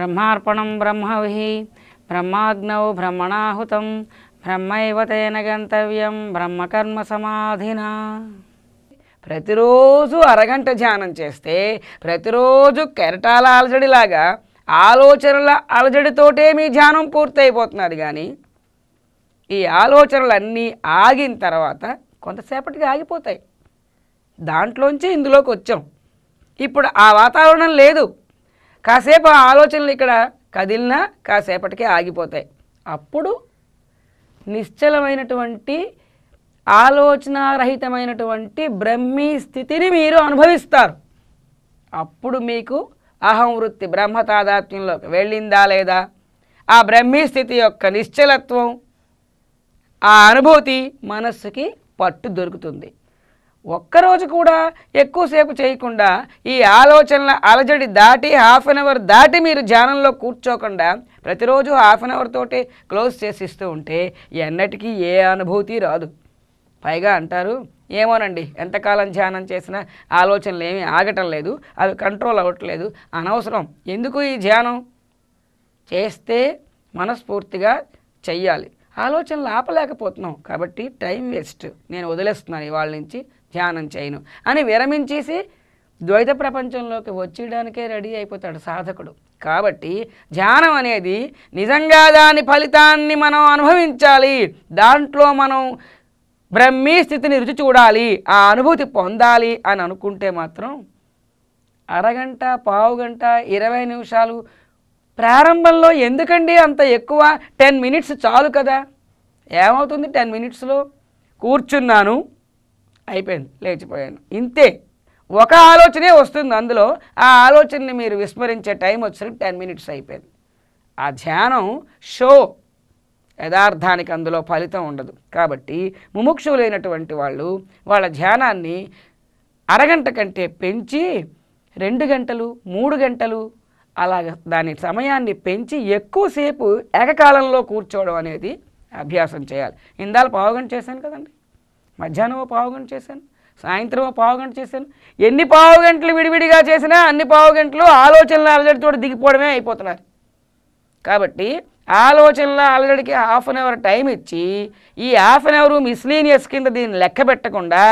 బ్రహ్మార్పణం బ్రహ్మవిహి బ్రహ్మాగ్నౌ బ్రహ్మణాహుతం బ్రహ్మైవ తేన గంతవ్యం బ్రహ్మకర్మ సమాధిన ప్రతిరోజు అరగంట ధ్యానం చేస్తే ప్రతిరోజు కెరటాల అలజడిలాగా ఆలోచనల అలజడితోటే మీ ధ్యానం పూర్తయిపోతున్నది కానీ ఈ ఆలోచనలన్నీ ఆగిన తర్వాత కొంతసేపటికి ఆగిపోతాయి దాంట్లోంచి ఇందులోకి వచ్చాం ఇప్పుడు ఆ వాతావరణం లేదు కాసేపు ఆ ఆలోచనలు ఇక్కడ కదిలినా కాసేపటికే ఆగిపోతాయి అప్పుడు నిశ్చలమైనటువంటి ఆలోచనారహితమైనటువంటి బ్రహ్మీ స్థితిని మీరు అనుభవిస్తారు అప్పుడు మీకు అహం వృత్తి బ్రహ్మ తాదాత్మ్యంలోకి వెళ్ళిందా లేదా ఆ బ్రహ్మీ స్థితి యొక్క నిశ్చలత్వం ఆ అనుభూతి మనస్సుకి పట్టు దొరుకుతుంది ఒక్కరోజు కూడా ఎక్కువసేపు చేయకుండా ఈ ఆలోచనల అలజడి దాటి హాఫ్ అన్ అవర్ దాటి మీరు ధ్యానంలో కూర్చోకుండా ప్రతిరోజు హాఫ్ అన్ అవర్ తోటి క్లోజ్ చేసిస్తూ ఉంటే ఎన్నటికీ ఏ అనుభూతి రాదు పైగా అంటారు ఏమోనండి ఎంతకాలం ధ్యానం చేసినా ఆలోచనలు ఏమీ ఆగటం లేదు అవి కంట్రోల్ అవ్వట్లేదు అనవసరం ఎందుకు ఈ ధ్యానం చేస్తే మనస్ఫూర్తిగా చెయ్యాలి ఆలోచనలు ఆపలేకపోతున్నాం కాబట్టి టైం వేస్ట్ నేను వదిలేస్తున్నాను ఇవాళ నుంచి ధ్యానం చేయను అని విరమించేసి ద్వైత ప్రపంచంలోకి వచ్చేయడానికే రెడీ అయిపోతాడు సాధకుడు కాబట్టి ధ్యానం అనేది నిజంగా దాని ఫలితాన్ని మనం అనుభవించాలి దాంట్లో మనం బ్రహ్మీ స్థితిని రుచి చూడాలి ఆ అనుభూతి పొందాలి అని అనుకుంటే మాత్రం అరగంట పావు గంట ఇరవై నిమిషాలు ప్రారంభంలో ఎందుకండి అంత ఎక్కువ టెన్ మినిట్స్ చాలు కదా ఏమవుతుంది టెన్ మినిట్స్లో కూర్చున్నాను అయిపోయింది లేచిపోయాను ఇంతే ఒక ఆలోచనే వస్తుంది అందులో ఆ ఆలోచనని మీరు విస్మరించే టైం వచ్చరికి టెన్ మినిట్స్ అయిపోయింది ఆ ధ్యానం షో యథార్థానికి అందులో ఫలితం ఉండదు కాబట్టి ముముక్షువులైనటువంటి వాళ్ళు వాళ్ళ ధ్యానాన్ని అరగంట కంటే పెంచి రెండు గంటలు మూడు గంటలు అలాగ దాని సమయాన్ని పెంచి ఎక్కువసేపు ఏకకాలంలో కూర్చోవడం అనేది అభ్యాసం చేయాలి ఇందాల పావుగంట చేశాను కదండి మధ్యాహ్నం పావు గంట చేశాను సాయంత్రం పావు గంట చేశాను ఎన్ని పావు గంటలు విడివిడిగా చేసినా అన్ని పావు గంటలు ఆలోచనల అలజడితో దిగిపోవడమే అయిపోతున్నారు కాబట్టి ఆలోచనల అలజడికి హాఫ్ అన్ అవర్ టైం ఇచ్చి ఈ హాఫ్ అన్ అవర్ మిస్లీనియస్ కింద దీన్ని లెక్క పెట్టకుండా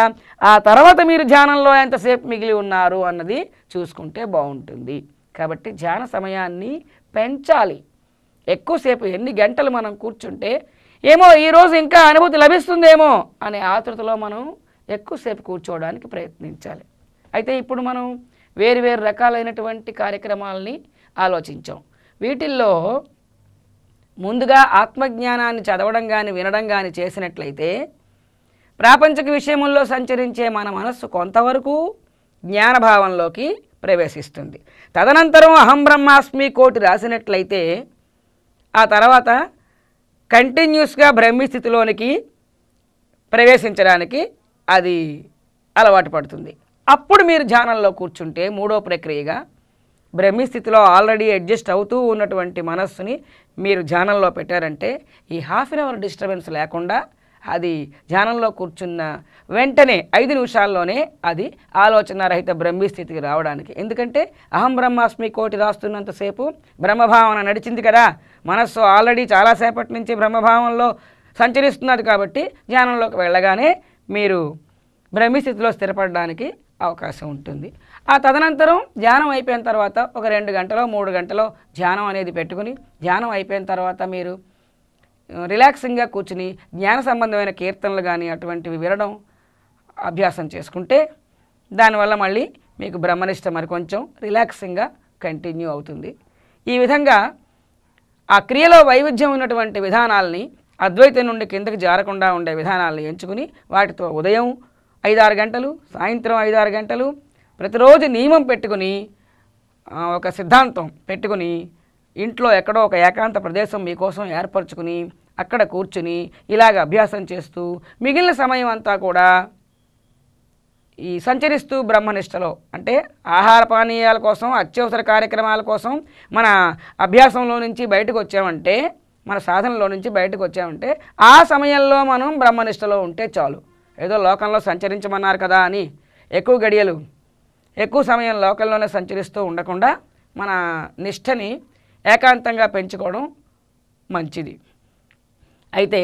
ఆ తర్వాత మీరు ధ్యానంలో ఎంతసేపు మిగిలి ఉన్నారు అన్నది చూసుకుంటే బాగుంటుంది కాబట్టి ధ్యాన సమయాన్ని పెంచాలి ఎక్కువసేపు ఎన్ని గంటలు మనం కూర్చుంటే ఏమో ఈరోజు ఇంకా అనుభూతి లభిస్తుందేమో అనే ఆతృతలో మనం ఎక్కువసేపు కూర్చోవడానికి ప్రయత్నించాలి అయితే ఇప్పుడు మనం వేరు వేరు రకాలైనటువంటి కార్యక్రమాలని ఆలోచించాం వీటిల్లో ముందుగా ఆత్మజ్ఞానాన్ని చదవడం కానీ వినడం కానీ చేసినట్లయితే ప్రాపంచిక విషయముల్లో సంచరించే మన మనస్సు కొంతవరకు జ్ఞానభావంలోకి ప్రవేశిస్తుంది తదనంతరం అహం బ్రహ్మాస్మి కోటి రాసినట్లయితే ఆ తర్వాత కంటిన్యూస్గా బ్రహ్మి స్థితిలోనికి ప్రవేశించడానికి అది అలవాటు పడుతుంది అప్పుడు మీరు ధ్యానంలో కూర్చుంటే మూడో ప్రక్రియగా బ్రహ్మి ఆల్రెడీ అడ్జస్ట్ అవుతూ ఉన్నటువంటి మనస్సుని మీరు ధ్యానంలో పెట్టారంటే ఈ హాఫ్ అన్ అవర్ డిస్టర్బెన్స్ లేకుండా అది ధ్యానంలో కూర్చున్న వెంటనే ఐదు నిమిషాల్లోనే అది ఆలోచనారహిత బ్రహ్మి స్థితికి రావడానికి ఎందుకంటే అహం బ్రహ్మాస్మి కోటి రాస్తున్నంతసేపు బ్రహ్మభావన నడిచింది కదా మనస్సు ఆల్రెడీ చాలాసేపటి నుంచి బ్రహ్మభావంలో సంచరిస్తున్నారు కాబట్టి ధ్యానంలోకి వెళ్ళగానే మీరు బ్రహ్మస్థితిలో స్థిరపడడానికి అవకాశం ఉంటుంది ఆ తదనంతరం ధ్యానం అయిపోయిన తర్వాత ఒక రెండు గంటలో మూడు గంటలో ధ్యానం అనేది పెట్టుకుని ధ్యానం అయిపోయిన తర్వాత మీరు రిలాక్సింగ్గా కూర్చుని జ్ఞాన సంబంధమైన కీర్తనలు కానీ అటువంటివి వినడం అభ్యాసం చేసుకుంటే దానివల్ల మళ్ళీ మీకు బ్రహ్మనిష్ట మరికొంచెం రిలాక్సింగ్గా కంటిన్యూ అవుతుంది ఈ విధంగా ఆ క్రియలో వైవిధ్యం ఉన్నటువంటి విధానాల్ని అద్వైతం నుండి కిందకి జారకుండా ఉండే విధానాలను ఎంచుకుని వాటితో ఉదయం ఐదారు గంటలు సాయంత్రం ఐదారు గంటలు ప్రతిరోజు నియమం పెట్టుకుని ఒక సిద్ధాంతం పెట్టుకుని ఇంట్లో ఎక్కడో ఒక ఏకాంత ప్రదేశం మీకోసం ఏర్పరచుకుని అక్కడ కూర్చుని ఇలాగ అభ్యాసం చేస్తూ మిగిలిన సమయం అంతా కూడా ఈ సంచరిస్తూ బ్రహ్మనిష్టలో అంటే ఆహార పానీయాల కోసం అత్యవసర కార్యక్రమాల కోసం మన అభ్యాసంలో నుంచి బయటకు వచ్చామంటే మన సాధనలో నుంచి బయటకు వచ్చామంటే ఆ సమయంలో మనం బ్రహ్మనిష్టలో ఉంటే చాలు ఏదో లోకంలో సంచరించమన్నారు కదా అని ఎక్కువ గడియలు ఎక్కువ సమయం లోకంలోనే సంచరిస్తూ ఉండకుండా మన నిష్టని ఏకాంతంగా పెంచుకోవడం మంచిది అయితే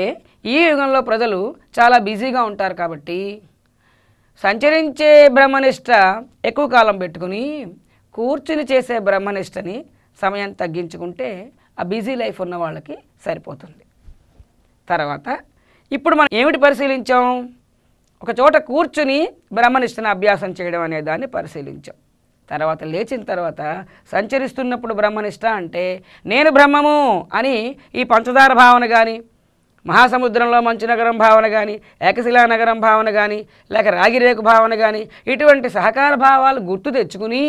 ఈ యుగంలో ప్రజలు చాలా బిజీగా ఉంటారు కాబట్టి సంచరించే బ్రహ్మనిష్ట ఎక్కువ కాలం పెట్టుకుని కూర్చుని చేసే బ్రహ్మనిష్టని సమయం తగ్గించుకుంటే ఆ బిజీ లైఫ్ ఉన్న వాళ్ళకి సరిపోతుంది తర్వాత ఇప్పుడు మనం ఏమిటి పరిశీలించాం ఒక చోట కూర్చుని బ్రహ్మనిష్టని అభ్యాసం చేయడం అనే దాన్ని పరిశీలించాం తర్వాత లేచిన తర్వాత సంచరిస్తున్నప్పుడు బ్రహ్మనిష్ట అంటే నేను బ్రహ్మము అని ఈ పంచదార భావన కానీ మహాసముద్రంలో మంచు నగరం భావన కానీ ఏకశిలా నగరం భావన కానీ లేక రాగిరేకు భావన కానీ ఇటువంటి సహకార భావాలు గుర్తు తెచ్చుకుని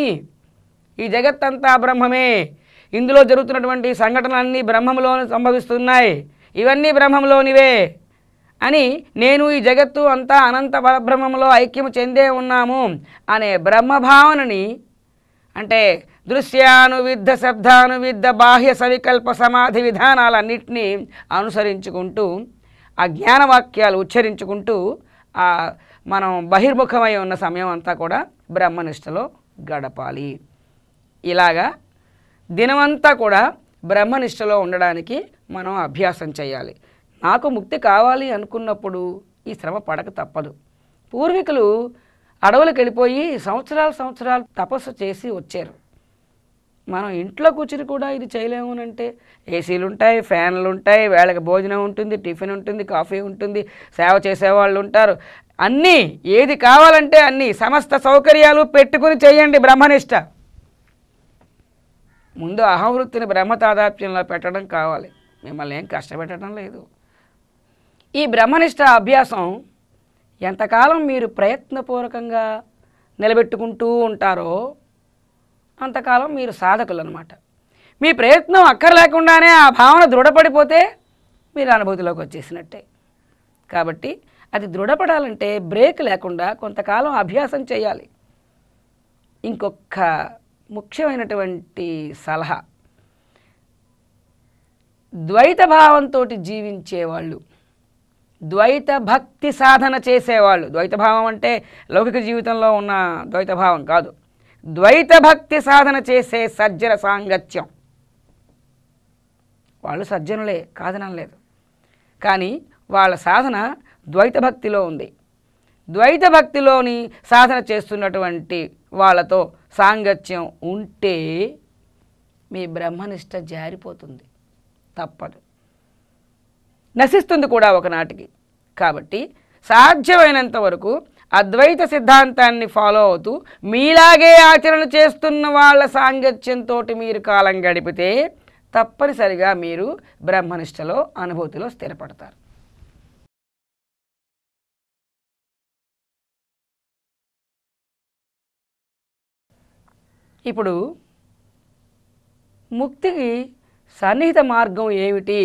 ఈ జగత్తంతా బ్రహ్మమే ఇందులో జరుగుతున్నటువంటి సంఘటనలన్నీ బ్రహ్మంలో సంభవిస్తున్నాయి ఇవన్నీ బ్రహ్మంలోనివే అని నేను ఈ జగత్తు అంతా అనంత పరబ్రహ్మంలో ఐక్యము చెందే ఉన్నాము అనే బ్రహ్మభావనని అంటే దృశ్యానువిద్ధ శబ్దానువిద్ధ బాహ్య సవికల్ప సమాధి విధానాలన్నింటినీ అనుసరించుకుంటూ ఆ జ్ఞానవాక్యాలు ఉచ్చరించుకుంటూ ఆ మనం బహిర్ముఖమై ఉన్న సమయం అంతా కూడా బ్రహ్మనిష్టలో గడపాలి ఇలాగా దినమంతా కూడా బ్రహ్మనిష్టలో ఉండడానికి మనం అభ్యాసం చేయాలి నాకు ముక్తి కావాలి అనుకున్నప్పుడు ఈ శ్రమ పడక తప్పదు పూర్వీకులు అడవులకు వెళ్ళిపోయి సంవత్సరాలు సంవత్సరాలు తపస్సు చేసి వచ్చారు మనం ఇంట్లో కూర్చుని కూడా ఇది చేయలేము అని అంటే ఏసీలు ఉంటాయి ఫ్యాన్లు ఉంటాయి వేళకి భోజనం ఉంటుంది టిఫిన్ ఉంటుంది కాఫీ ఉంటుంది సేవ చేసేవాళ్ళు ఉంటారు అన్నీ ఏది కావాలంటే అన్నీ సమస్త సౌకర్యాలు పెట్టుకుని చేయండి బ్రహ్మనిష్ట ముందు అహంవృత్తిని బ్రహ్మ తాదాప్యంలో పెట్టడం కావాలి మిమ్మల్ని ఏం కష్టపెట్టడం లేదు ఈ బ్రహ్మనిష్ట అభ్యాసం ఎంతకాలం మీరు ప్రయత్నపూర్వకంగా నిలబెట్టుకుంటూ ఉంటారో అంతకాలం మీరు సాధకులు అనమాట మీ ప్రయత్నం అక్కర్లేకుండానే ఆ భావన దృఢపడిపోతే మీరు అనుభూతిలోకి వచ్చేసినట్టే కాబట్టి అది దృఢపడాలంటే బ్రేక్ లేకుండా కొంతకాలం అభ్యాసం చేయాలి ఇంకొక ముఖ్యమైనటువంటి సలహా ద్వైత భావంతో జీవించేవాళ్ళు ద్వైత భక్తి సాధన చేసేవాళ్ళు ద్వైత భావం అంటే లౌకిక జీవితంలో ఉన్న ద్వైత భావం కాదు ద్వైత భక్తి సాధన చేసే సజ్జన సాంగత్యం వాళ్ళు సజ్జనులే కాదనం లేదు కానీ వాళ్ళ సాధన ద్వైత భక్తిలో ఉంది ద్వైత భక్తిలోని సాధన చేస్తున్నటువంటి వాళ్ళతో సాంగత్యం ఉంటే మీ బ్రహ్మనిష్ట జారిపోతుంది తప్పదు నశిస్తుంది కూడా ఒకనాటికి కాబట్టి సాధ్యమైనంత వరకు అద్వైత సిద్ధాంతాన్ని ఫాలో అవుతూ మీలాగే ఆచరణ చేస్తున్న వాళ్ళ సాంగత్యంతో మీరు కాలం గడిపితే తప్పనిసరిగా మీరు బ్రహ్మనిష్టలో అనుభూతిలో స్థిరపడతారు ఇప్పుడు ముక్తికి సన్నిహిత మార్గం ఏమిటి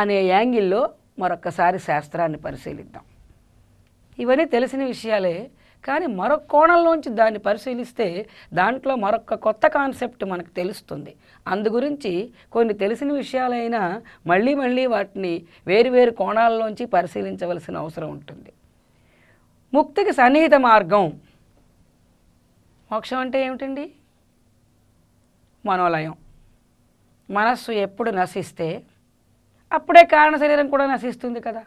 అనే యాంగిల్లో మరొక్కసారి శాస్త్రాన్ని పరిశీలిద్దాం ఇవన్నీ తెలిసిన విషయాలే కానీ మరొక కోణంలోంచి దాన్ని పరిశీలిస్తే దాంట్లో మరొక కొత్త కాన్సెప్ట్ మనకు తెలుస్తుంది అందు గురించి కొన్ని తెలిసిన విషయాలైనా మళ్ళీ మళ్ళీ వాటిని వేరువేరు కోణాల్లోంచి పరిశీలించవలసిన అవసరం ఉంటుంది ముక్తికి సన్నిహిత మార్గం మోక్షం అంటే ఏమిటండి మనోలయం మనస్సు ఎప్పుడు నశిస్తే అప్పుడే కారణ శరీరం కూడా నశిస్తుంది కదా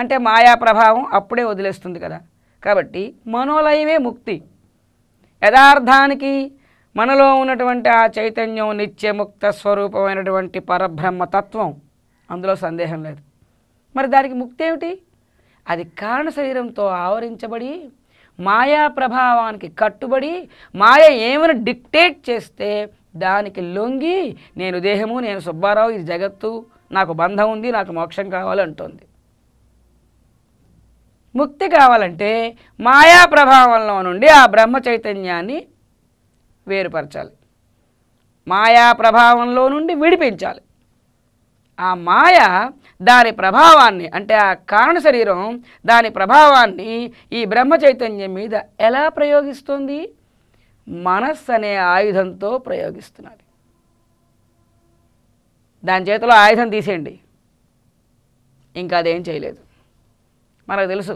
అంటే మాయా ప్రభావం అప్పుడే వదిలేస్తుంది కదా కాబట్టి మనోలయమే ముక్తి యథార్థానికి మనలో ఉన్నటువంటి ఆ చైతన్యం నిత్యముక్త స్వరూపమైనటువంటి పరబ్రహ్మతత్వం అందులో సందేహం లేదు మరి దానికి ముక్తి ఏమిటి అది కారణ శరీరంతో ఆవరించబడి మాయా ప్రభావానికి కట్టుబడి మాయ ఏమైనా డిక్టేట్ చేస్తే దానికి లొంగి నేను దేహము నేను సుబ్బారావు ఇది జగత్తు నాకు బంధం ఉంది నాకు మోక్షం కావాలంటుంది ముక్తి కావాలంటే మాయా ప్రభావంలో నుండి ఆ బ్రహ్మ చైతన్యాన్ని వేరుపరచాలి మాయా ప్రభావంలో నుండి విడిపించాలి ఆ మాయ దాని ప్రభావాన్ని అంటే ఆ కారణ శరీరం దాని ప్రభావాన్ని ఈ బ్రహ్మ చైతన్యం మీద ఎలా ప్రయోగిస్తుంది మనస్సు అనే ఆయుధంతో ప్రయోగిస్తున్నది దాని చేతిలో ఆయుధం తీసేయండి ఇంకా అదేం చేయలేదు మనకు తెలుసు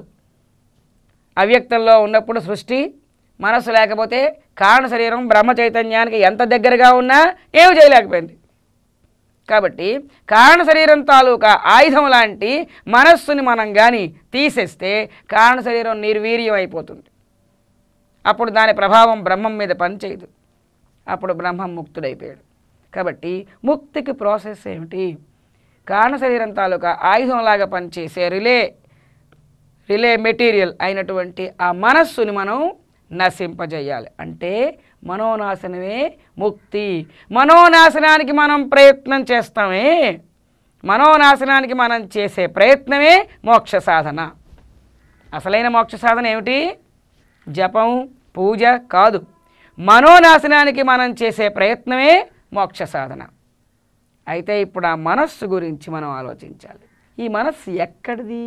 అవ్యక్తంలో ఉన్నప్పుడు సృష్టి మనస్సు లేకపోతే కారణ శరీరం బ్రహ్మ చైతన్యానికి ఎంత దగ్గరగా ఉన్నా ఏమి చేయలేకపోయింది కాబట్టి కారణ శరీరం తాలూకా ఆయుధం లాంటి మనస్సుని మనం కానీ తీసేస్తే కారణ శరీరం నిర్వీర్యం అయిపోతుంది అప్పుడు దాని ప్రభావం బ్రహ్మం మీద పనిచేయదు అప్పుడు బ్రహ్మం ముక్తుడైపోయాడు కాబట్టి ముక్తికి ప్రాసెస్ ఏమిటి కారణ శరీరం తాలూకా ఆయుధంలాగా పనిచేసే రిలే రిలే మెటీరియల్ అయినటువంటి ఆ మనస్సుని మనం నశింపజేయాలి అంటే మనోనాశనమే ముక్తి మనోనాశనానికి మనం ప్రయత్నం చేస్తామే మనోనాశనానికి మనం చేసే ప్రయత్నమే మోక్ష సాధన అసలైన మోక్ష సాధన ఏమిటి జపం పూజ కాదు మనోనాశనానికి మనం చేసే ప్రయత్నమే మోక్ష సాధన అయితే ఇప్పుడు ఆ మనస్సు గురించి మనం ఆలోచించాలి ఈ మనస్సు ఎక్కడిది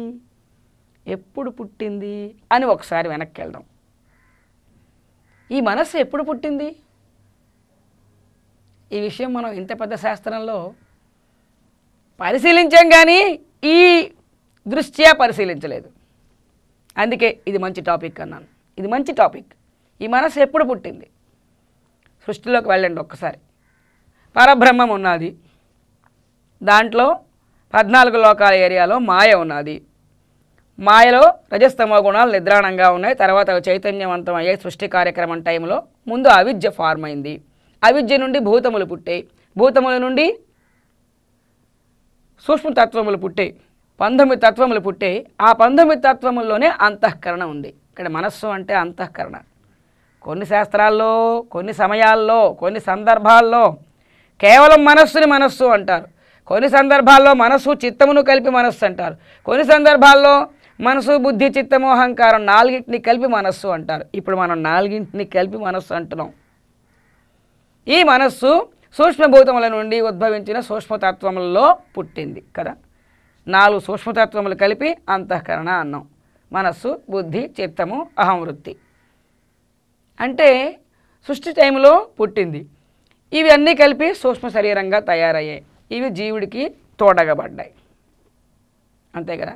ఎప్పుడు పుట్టింది అని ఒకసారి వెనక్కి వెళ్దాం ఈ మనస్సు ఎప్పుడు పుట్టింది ఈ విషయం మనం ఇంత పెద్ద శాస్త్రంలో పరిశీలించాం కానీ ఈ దృష్ట్యా పరిశీలించలేదు అందుకే ఇది మంచి టాపిక్ అన్నాను ఇది మంచి టాపిక్ ఈ మనసు ఎప్పుడు పుట్టింది సృష్టిలోకి వెళ్ళండి ఒక్కసారి పరబ్రహ్మం ఉన్నది దాంట్లో పద్నాలుగు లోకాల ఏరియాలో మాయ ఉన్నది మాయలో రజస్తమ గుణాలు నిద్రాణంగా ఉన్నాయి తర్వాత చైతన్యవంతం అయ్యే సృష్టి కార్యక్రమం టైంలో ముందు అవిద్య ఫార్మ్ అయింది అవిద్య నుండి భూతములు పుట్టాయి భూతముల నుండి సూక్ష్మతత్వములు పుట్టే పంతొమ్మిది తత్వములు పుట్టే ఆ పంతొమ్మిది తత్వముల్లోనే అంతఃకరణ ఉంది ఇక్కడ మనస్సు అంటే అంతఃకరణ కొన్ని శాస్త్రాల్లో కొన్ని సమయాల్లో కొన్ని సందర్భాల్లో కేవలం మనస్సుని మనస్సు అంటారు కొన్ని సందర్భాల్లో మనస్సు చిత్తమును కలిపి మనస్సు అంటారు కొన్ని సందర్భాల్లో మనసు బుద్ధి చిత్తము అహంకారం నాలుగింటిని కలిపి మనస్సు అంటారు ఇప్పుడు మనం నాలుగింటిని కలిపి మనస్సు అంటున్నాం ఈ మనస్సు సూక్ష్మభూతముల నుండి ఉద్భవించిన సూక్ష్మతత్వములలో పుట్టింది కదా నాలుగు సూక్ష్మతత్వములు కలిపి అంతఃకరణ అన్నాం మనస్సు బుద్ధి చిత్తము అహంవృత్తి అంటే సృష్టి టైంలో పుట్టింది ఇవి అన్నీ కలిపి సూక్ష్మ శరీరంగా తయారయ్యాయి ఇవి జీవుడికి తోడగబడ్డాయి అంతే కదా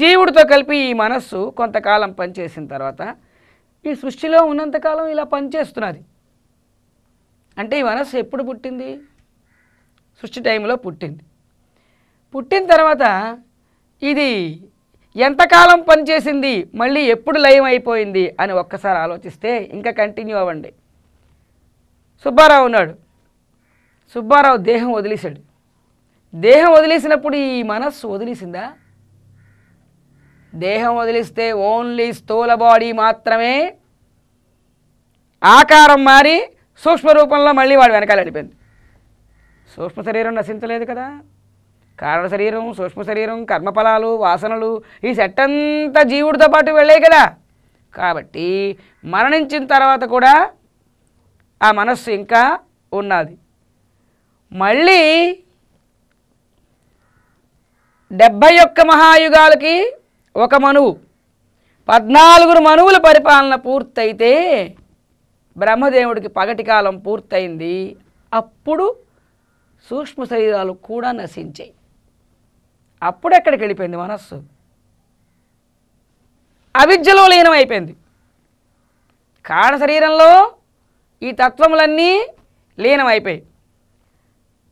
జీవుడితో కలిపి ఈ మనస్సు కొంతకాలం పనిచేసిన తర్వాత ఈ సృష్టిలో ఉన్నంతకాలం ఇలా పనిచేస్తున్నది అంటే ఈ మనస్సు ఎప్పుడు పుట్టింది సృష్టి టైంలో పుట్టింది పుట్టిన తర్వాత ఇది ఎంతకాలం పనిచేసింది మళ్ళీ ఎప్పుడు లయం అయిపోయింది అని ఒక్కసారి ఆలోచిస్తే ఇంకా కంటిన్యూ అవ్వండి సుబ్బారావు ఉన్నాడు సుబ్బారావు దేహం వదిలేశాడు దేహం వదిలేసినప్పుడు ఈ మనస్సు వదిలేసిందా దేహం వదిలిస్తే ఓన్లీ స్థూల బాడీ మాత్రమే ఆకారం మారి సూక్ష్మ రూపంలో మళ్ళీ వాడు వెనకాల వెళ్ళిపోయింది సూక్ష్మ శరీరం నశించలేదు కదా కారణ శరీరం సూక్ష్మ శరీరం కర్మఫలాలు వాసనలు ఈ సెట్టంతా జీవుడితో పాటు వెళ్ళాయి కదా కాబట్టి మరణించిన తర్వాత కూడా ఆ మనస్సు ఇంకా ఉన్నది మళ్ళీ డెబ్భై ఒక్క మహాయుగాలకి ఒక మనువు పద్నాలుగురు మనువుల పరిపాలన పూర్తయితే బ్రహ్మదేవుడికి పగటి కాలం పూర్తయింది అప్పుడు సూక్ష్మ శరీరాలు కూడా నశించాయి అప్పుడు ఎక్కడికి వెళ్ళిపోయింది మనస్సు అవిద్యలో లీనమైపోయింది కాణ శరీరంలో ఈ తత్వములన్నీ లీనమైపోయాయి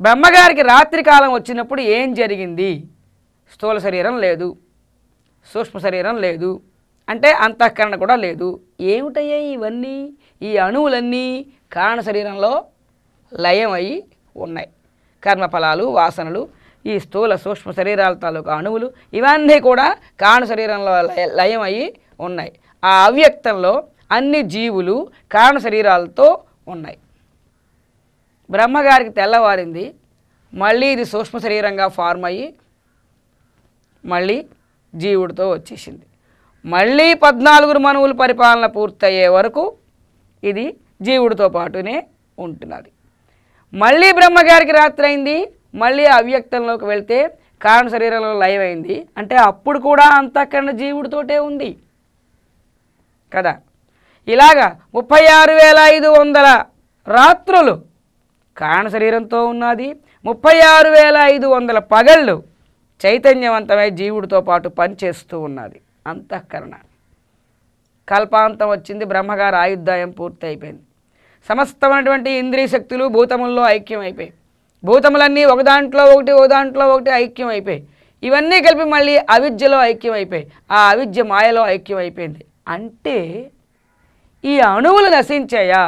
బ్రహ్మగారికి రాత్రికాలం వచ్చినప్పుడు ఏం జరిగింది స్థూల శరీరం లేదు సూక్ష్మ శరీరం లేదు అంటే అంతఃకరణ కూడా లేదు ఏమిటయ్యా ఇవన్నీ ఈ అణువులన్నీ కారణ శరీరంలో లయమై ఉన్నాయి కర్మఫలాలు వాసనలు ఈ స్థూల సూక్ష్మ శరీరాల తాలూకా అణువులు ఇవన్నీ కూడా కారణ శరీరంలో లయమయ్యి ఉన్నాయి ఆ అవ్యక్తంలో అన్ని జీవులు కారణ శరీరాలతో ఉన్నాయి బ్రహ్మగారికి తెల్లవారింది మళ్ళీ ఇది సూక్ష్మ శరీరంగా ఫార్మ్ అయ్యి మళ్ళీ జీవుడితో వచ్చేసింది మళ్ళీ పద్నాలుగురు మనువులు పరిపాలన పూర్తయ్యే వరకు ఇది జీవుడితో పాటునే ఉంటున్నది మళ్ళీ బ్రహ్మగారికి రాత్రి అయింది మళ్ళీ అవ్యక్తంలోకి వెళ్తే కారణ శరీరంలో లైవ్ అయింది అంటే అప్పుడు కూడా అంతఃకరణ జీవుడితోటే ఉంది కదా ఇలాగా ముప్పై ఆరు వేల ఐదు వందల రాత్రులు కారణ శరీరంతో ఉన్నది ముప్పై ఆరు వేల ఐదు వందల పగళ్ళు చైతన్యవంతమై జీవుడితో పాటు పనిచేస్తూ ఉన్నది అంతఃకరణ కల్పాంతం వచ్చింది బ్రహ్మగారి ఆయుద్ధాయం పూర్తి అయిపోయింది సమస్తమైనటువంటి ఇంద్రియ శక్తులు భూతముల్లో ఐక్యం అయిపోయాయి భూతములన్నీ ఒకదాంట్లో ఒకటి ఒకదాంట్లో ఒకటి ఐక్యం అయిపోయాయి ఇవన్నీ కలిపి మళ్ళీ అవిద్యలో ఐక్యం అయిపోయాయి ఆ అవిద్య మాయలో ఐక్యం అయిపోయింది అంటే ఈ అణువులు నశించాయా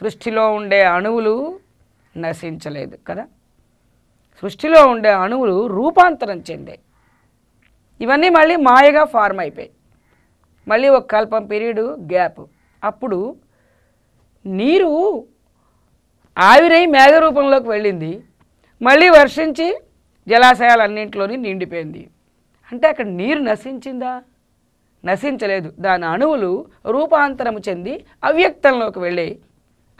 సృష్టిలో ఉండే అణువులు నశించలేదు కదా సృష్టిలో ఉండే అణువులు రూపాంతరం చెందాయి ఇవన్నీ మళ్ళీ మాయగా ఫార్మ్ అయిపోయాయి మళ్ళీ ఒక కల్పం పీరియడ్ గ్యాప్ అప్పుడు నీరు ఆవిరై మేఘ రూపంలోకి వెళ్ళింది మళ్ళీ వర్షించి జలాశయాలన్నింటిలోని నిండిపోయింది అంటే అక్కడ నీరు నశించిందా నశించలేదు దాని అణువులు రూపాంతరము చెంది అవ్యక్తంలోకి వెళ్ళాయి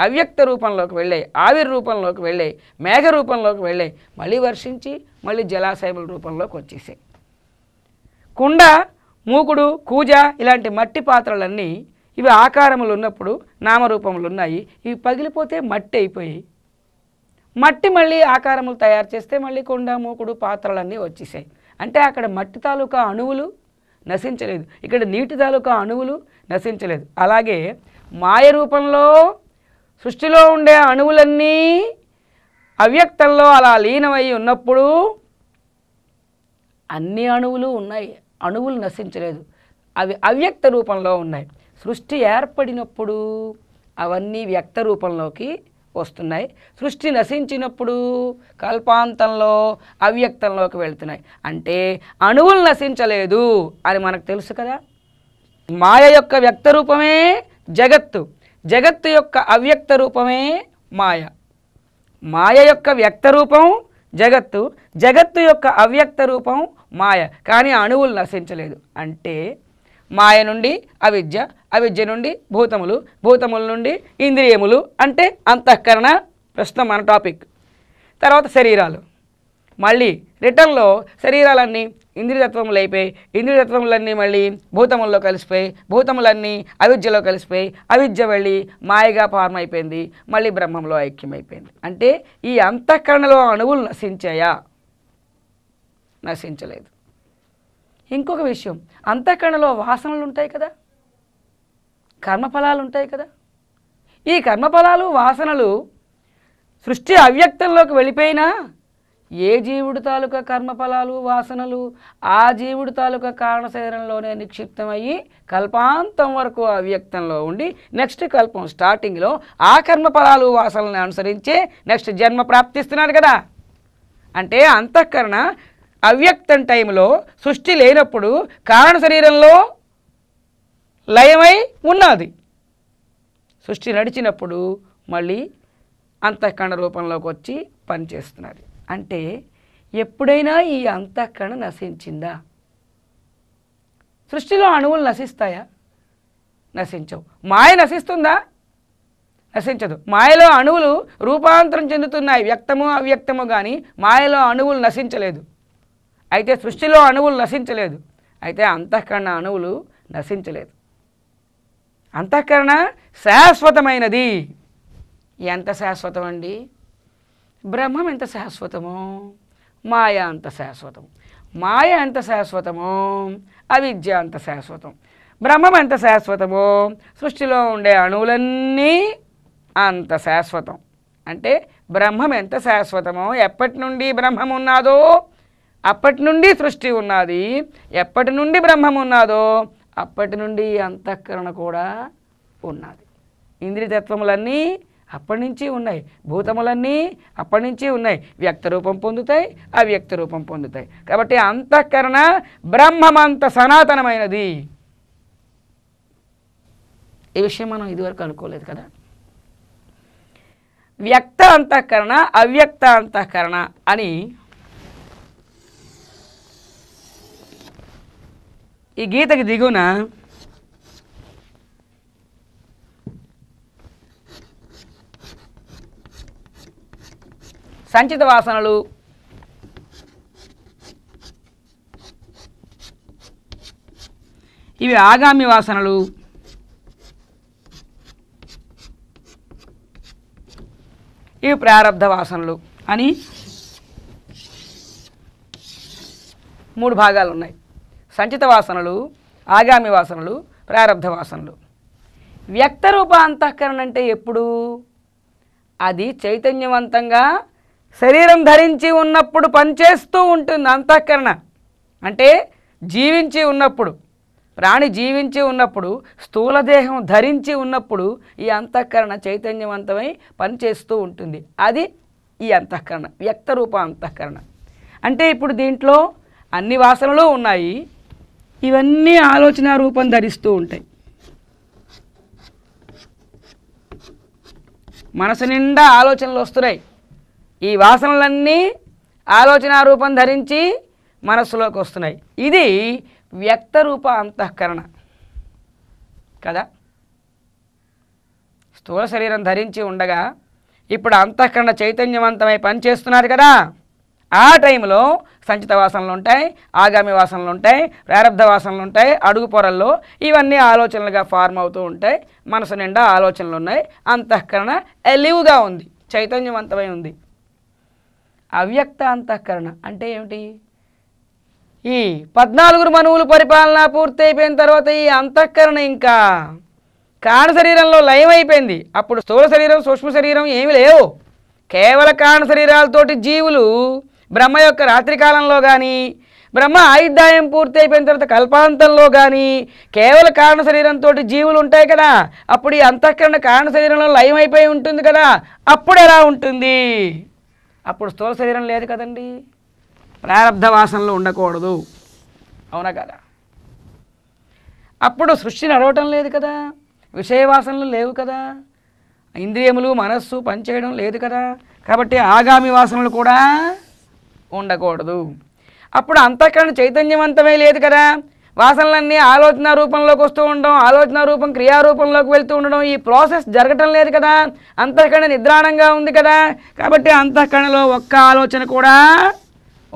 అవ్యక్త రూపంలోకి వెళ్ళాయి ఆవిరి రూపంలోకి వెళ్ళాయి మేఘ రూపంలోకి వెళ్ళాయి మళ్ళీ వర్షించి మళ్ళీ జలాశయముల రూపంలోకి వచ్చేసాయి కుండ మూకుడు కూజ ఇలాంటి మట్టి పాత్రలన్నీ ఇవి ఆకారములు ఉన్నప్పుడు నామరూపములు ఉన్నాయి ఇవి పగిలిపోతే మట్టి అయిపోయి మట్టి మళ్ళీ ఆకారములు తయారు చేస్తే మళ్ళీ కుండ మూకుడు పాత్రలన్నీ వచ్చేసాయి అంటే అక్కడ మట్టి తాలూకా అణువులు నశించలేదు ఇక్కడ నీటి తాలూకా అణువులు నశించలేదు అలాగే మాయ రూపంలో సృష్టిలో ఉండే అణువులన్నీ అవ్యక్తంలో అలా లీనమై ఉన్నప్పుడు అన్ని అణువులు ఉన్నాయి అణువులు నశించలేదు అవి అవ్యక్త రూపంలో ఉన్నాయి సృష్టి ఏర్పడినప్పుడు అవన్నీ వ్యక్త రూపంలోకి వస్తున్నాయి సృష్టి నశించినప్పుడు కల్పాంతంలో అవ్యక్తంలోకి వెళ్తున్నాయి అంటే అణువులు నశించలేదు అని మనకు తెలుసు కదా మాయ యొక్క వ్యక్త రూపమే జగత్తు జగత్తు యొక్క అవ్యక్త రూపమే మాయ మాయ యొక్క వ్యక్త రూపం జగత్తు జగత్తు యొక్క అవ్యక్త రూపం మాయ కానీ అణువులు నశించలేదు అంటే మాయ నుండి అవిద్య అవిద్య నుండి భూతములు భూతముల నుండి ఇంద్రియములు అంటే అంతఃకరణ ప్రశ్న మన టాపిక్ తర్వాత శరీరాలు మళ్ళీ రిటర్న్లో శరీరాలన్నీ ఇంద్రియతత్వములు అయిపోయి ఇంద్రియతత్వములన్నీ మళ్ళీ భూతముల్లో కలిసిపోయి భూతములన్నీ అవిద్యలో కలిసిపోయి అవిద్య వెళ్ళి మాయగా ఫార్మ్ అయిపోయింది మళ్ళీ బ్రహ్మంలో ఐక్యమైపోయింది అంటే ఈ అంతఃకరణలో అణువులు నశించాయా నశించలేదు ఇంకొక విషయం అంతఃకరణలో వాసనలు ఉంటాయి కదా కర్మఫలాలు ఉంటాయి కదా ఈ కర్మఫలాలు వాసనలు సృష్టి అవ్యక్తంలోకి వెళ్ళిపోయినా ఏ జీవుడి తాలూకా కర్మఫలాలు వాసనలు ఆ జీవుడి తాలూకా కారణ శరీరంలోనే నిక్షిప్తమయ్యి కల్పాంతం వరకు అవ్యక్తంలో ఉండి నెక్స్ట్ కల్పం స్టార్టింగ్లో ఆ కర్మఫలాలు వాసనలను అనుసరించే నెక్స్ట్ జన్మ ప్రాప్తిస్తున్నారు కదా అంటే అంతఃకరణ అవ్యక్తం టైంలో సృష్టి లేనప్పుడు కారణ శరీరంలో లయమై ఉన్నది సృష్టి నడిచినప్పుడు మళ్ళీ అంతఃకరణ రూపంలోకి వచ్చి పనిచేస్తున్నది అంటే ఎప్పుడైనా ఈ అంతఃకరణ నశించిందా సృష్టిలో అణువులు నశిస్తాయా నశించవు మాయ నశిస్తుందా నశించదు మాయలో అణువులు రూపాంతరం చెందుతున్నాయి వ్యక్తము అవ్యక్తమో కానీ మాయలో అణువులు నశించలేదు అయితే సృష్టిలో అణువులు నశించలేదు అయితే అంతఃకరణ అణువులు నశించలేదు అంతఃకరణ శాశ్వతమైనది ఎంత శాశ్వతం అండి బ్రహ్మం ఎంత శాశ్వతమో మాయ అంత శాశ్వతం మాయ ఎంత శాశ్వతమో అవిద్య అంత శాశ్వతం బ్రహ్మం ఎంత శాశ్వతమో సృష్టిలో ఉండే అణువులన్నీ అంత శాశ్వతం అంటే బ్రహ్మం ఎంత శాశ్వతమో ఎప్పటి నుండి బ్రహ్మం ఉన్నాదో అప్పటి నుండి సృష్టి ఉన్నది ఎప్పటి నుండి బ్రహ్మం ఉన్నాదో అప్పటి నుండి అంతఃకరణ కూడా ఉన్నది ఇంద్రియతత్వములన్నీ అప్పటి నుంచి ఉన్నాయి భూతములన్నీ అప్పటి నుంచి ఉన్నాయి వ్యక్త రూపం పొందుతాయి అవ్యక్త రూపం పొందుతాయి కాబట్టి అంతఃకరణ బ్రహ్మమంత సనాతనమైనది ఈ విషయం మనం ఇదివరకు అనుకోలేదు కదా వ్యక్త అంతఃకరణ అవ్యక్త అంతఃకరణ అని ఈ గీతకి దిగున సంచిత వాసనలు ఇవి ఆగామి వాసనలు ఇవి ప్రారంధ వాసనలు అని మూడు భాగాలు ఉన్నాయి సంచిత వాసనలు ఆగామి వాసనలు ప్రారంధ వాసనలు వ్యక్తరూప అంతఃకరణ అంటే ఎప్పుడు అది చైతన్యవంతంగా శరీరం ధరించి ఉన్నప్పుడు పనిచేస్తూ ఉంటుంది అంతఃకరణ అంటే జీవించి ఉన్నప్పుడు ప్రాణి జీవించి ఉన్నప్పుడు స్థూలదేహం ధరించి ఉన్నప్పుడు ఈ అంతఃకరణ చైతన్యవంతమై పనిచేస్తూ ఉంటుంది అది ఈ అంతఃకరణ వ్యక్తరూప అంతఃకరణ అంటే ఇప్పుడు దీంట్లో అన్ని వాసనలు ఉన్నాయి ఇవన్నీ ఆలోచన రూపం ధరిస్తూ ఉంటాయి మనసు నిండా ఆలోచనలు వస్తున్నాయి ఈ వాసనలన్నీ ఆలోచన రూపం ధరించి మనస్సులోకి వస్తున్నాయి ఇది వ్యక్త రూప అంతఃకరణ కదా స్థూల శరీరం ధరించి ఉండగా ఇప్పుడు అంతఃకరణ చైతన్యవంతమై పనిచేస్తున్నారు కదా ఆ టైంలో సంచిత వాసనలు ఉంటాయి ఆగామి వాసనలు ఉంటాయి ప్రారంధ వాసనలు ఉంటాయి అడుగు పొరల్లో ఇవన్నీ ఆలోచనలుగా ఫార్మ్ అవుతూ ఉంటాయి మనసు నిండా ఆలోచనలు ఉన్నాయి అంతఃకరణ ఎలివ్గా ఉంది చైతన్యవంతమై ఉంది అవ్యక్త అంతఃకరణ అంటే ఏమిటి ఈ పద్నాలుగురు మనువులు పరిపాలన పూర్తి అయిపోయిన తర్వాత ఈ అంతఃకరణ ఇంకా కాణ శరీరంలో లయమైపోయింది అప్పుడు స్థూల శరీరం సూక్ష్మ శరీరం ఏమి లేవు కేవల కాణ శరీరాలతోటి జీవులు బ్రహ్మ యొక్క రాత్రికాలంలో కానీ బ్రహ్మ ఆయుద్ధాయం పూర్తి అయిపోయిన తర్వాత కల్పాంతంలో కానీ కేవల కారణ శరీరంతో జీవులు ఉంటాయి కదా అప్పుడు ఈ అంతఃకరణ కారణ శరీరంలో లయమైపోయి ఉంటుంది కదా అప్పుడు ఎలా ఉంటుంది అప్పుడు స్థూల శరీరం లేదు కదండి ప్రారంధ వాసనలో ఉండకూడదు అవునా కదా అప్పుడు సృష్టి నడవటం లేదు కదా విషయవాసనలు లేవు కదా ఇంద్రియములు మనస్సు పనిచేయడం లేదు కదా కాబట్టి ఆగామి వాసనలు కూడా ఉండకూడదు అప్పుడు అంతఃకరణ చైతన్యవంతమే లేదు కదా వాసనలన్నీ ఆలోచన రూపంలోకి వస్తూ ఉండడం ఆలోచన రూపం క్రియారూపంలోకి వెళ్తూ ఉండడం ఈ ప్రాసెస్ జరగటం లేదు కదా అంతఃకరణ నిద్రాణంగా ఉంది కదా కాబట్టి అంతఃకరణలో ఒక్క ఆలోచన కూడా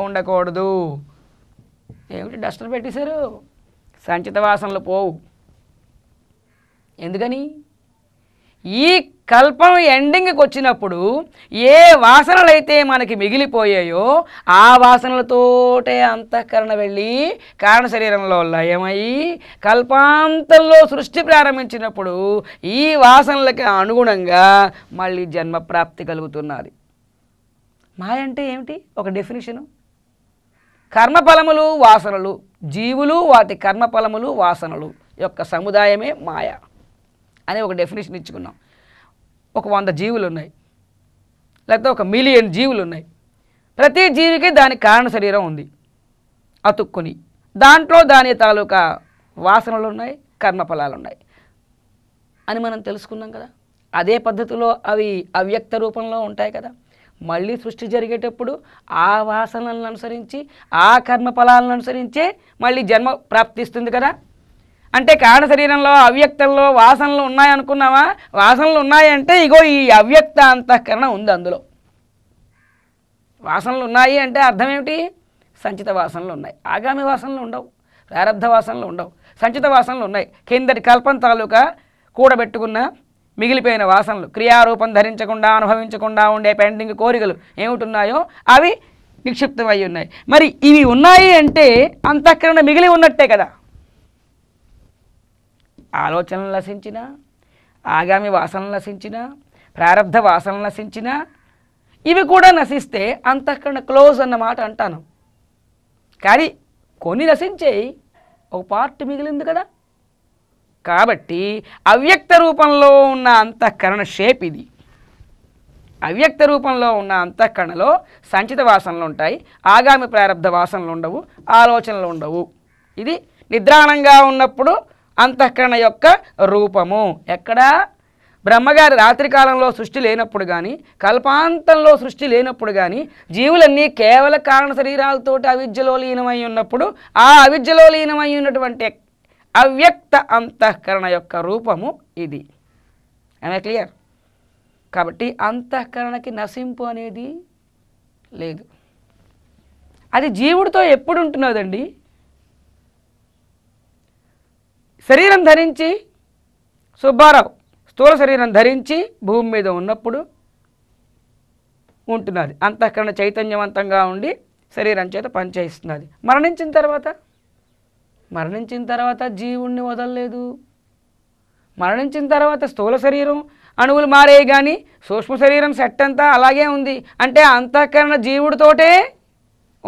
ఉండకూడదు ఏమిటి డస్టర్ పెట్టేశారు సంచిత వాసనలు పోవు ఎందుకని ఈ కల్పం ఎండింగ్కి వచ్చినప్పుడు ఏ వాసనలైతే మనకి మిగిలిపోయాయో ఆ వాసనలతోటే అంతఃకరణ వెళ్ళి కారణ శరీరంలో లయమై కల్పాంతంలో సృష్టి ప్రారంభించినప్పుడు ఈ వాసనలకి అనుగుణంగా మళ్ళీ జన్మ ప్రాప్తి కలుగుతున్నది మాయ అంటే ఏమిటి ఒక డెఫినేషను కర్మఫలములు వాసనలు జీవులు వాటి కర్మఫలములు వాసనలు యొక్క సముదాయమే మాయ అనే ఒక డెఫినేషన్ ఇచ్చుకున్నాం ఒక వంద జీవులు ఉన్నాయి లేకపోతే ఒక మిలియన్ జీవులు ఉన్నాయి ప్రతి జీవికి దాని కారణ శరీరం ఉంది అతుక్కుని దాంట్లో దాని తాలూకా వాసనలు ఉన్నాయి కర్మఫలాలు ఉన్నాయి అని మనం తెలుసుకున్నాం కదా అదే పద్ధతిలో అవి అవ్యక్త రూపంలో ఉంటాయి కదా మళ్ళీ సృష్టి జరిగేటప్పుడు ఆ వాసనలను అనుసరించి ఆ కర్మఫలాలను అనుసరించే మళ్ళీ జన్మ ప్రాప్తిస్తుంది కదా అంటే కారణ శరీరంలో అవ్యక్తంలో వాసనలు ఉన్నాయనుకున్నావా వాసనలు ఉన్నాయంటే ఇగో ఈ అవ్యక్త అంతఃకరణ ఉంది అందులో వాసనలు ఉన్నాయి అంటే అర్థం ఏమిటి సంచిత వాసనలు ఉన్నాయి ఆగామి వాసనలు ఉండవు ప్రారంధ వాసనలు ఉండవు సంచిత వాసనలు ఉన్నాయి కిందటి కల్పం తాలూకా కూడబెట్టుకున్న మిగిలిపోయిన వాసనలు క్రియారూపం ధరించకుండా అనుభవించకుండా ఉండే పెండింగ్ కోరికలు ఏమిటున్నాయో అవి నిక్షిప్తమై ఉన్నాయి మరి ఇవి ఉన్నాయి అంటే అంతఃకరణ మిగిలి ఉన్నట్టే కదా ఆలోచనలు నశించిన ఆగామి వాసనలు నశించిన ప్రారంధ వాసనలు నశించిన ఇవి కూడా నశిస్తే అంతఃకరణ క్లోజ్ అన్నమాట అంటాను కానీ కొన్ని నశించేయి ఒక పార్ట్ మిగిలింది కదా కాబట్టి అవ్యక్త రూపంలో ఉన్న అంతఃకరణ షేప్ ఇది అవ్యక్త రూపంలో ఉన్న అంతఃకరణలో సంచిత వాసనలు ఉంటాయి ఆగామి ప్రారంధ వాసనలు ఉండవు ఆలోచనలు ఉండవు ఇది నిద్రాణంగా ఉన్నప్పుడు అంతఃకరణ యొక్క రూపము ఎక్కడా బ్రహ్మగారి రాత్రికాలంలో సృష్టి లేనప్పుడు కానీ కల్పాంతంలో సృష్టి లేనప్పుడు కానీ జీవులన్నీ కేవల కారణ శరీరాలతో అవిద్యలో లీనమై ఉన్నప్పుడు ఆ అవిద్యలో లీనమై ఉన్నటువంటి అవ్యక్త అంతఃకరణ యొక్క రూపము ఇది అనే క్లియర్ కాబట్టి అంతఃకరణకి నశింపు అనేది లేదు అది జీవుడితో ఎప్పుడు ఉంటున్నదండి శరీరం ధరించి సుబ్బారావు స్థూల శరీరం ధరించి భూమి మీద ఉన్నప్పుడు ఉంటున్నది అంతఃకరణ చైతన్యవంతంగా ఉండి శరీరం చేత పనిచేస్తున్నది మరణించిన తర్వాత మరణించిన తర్వాత జీవుణ్ణి వదలలేదు మరణించిన తర్వాత స్థూల శరీరం అణువులు మారేవి కానీ సూక్ష్మ శరీరం సెట్ అంతా అలాగే ఉంది అంటే అంతఃకరణ జీవుడితోటే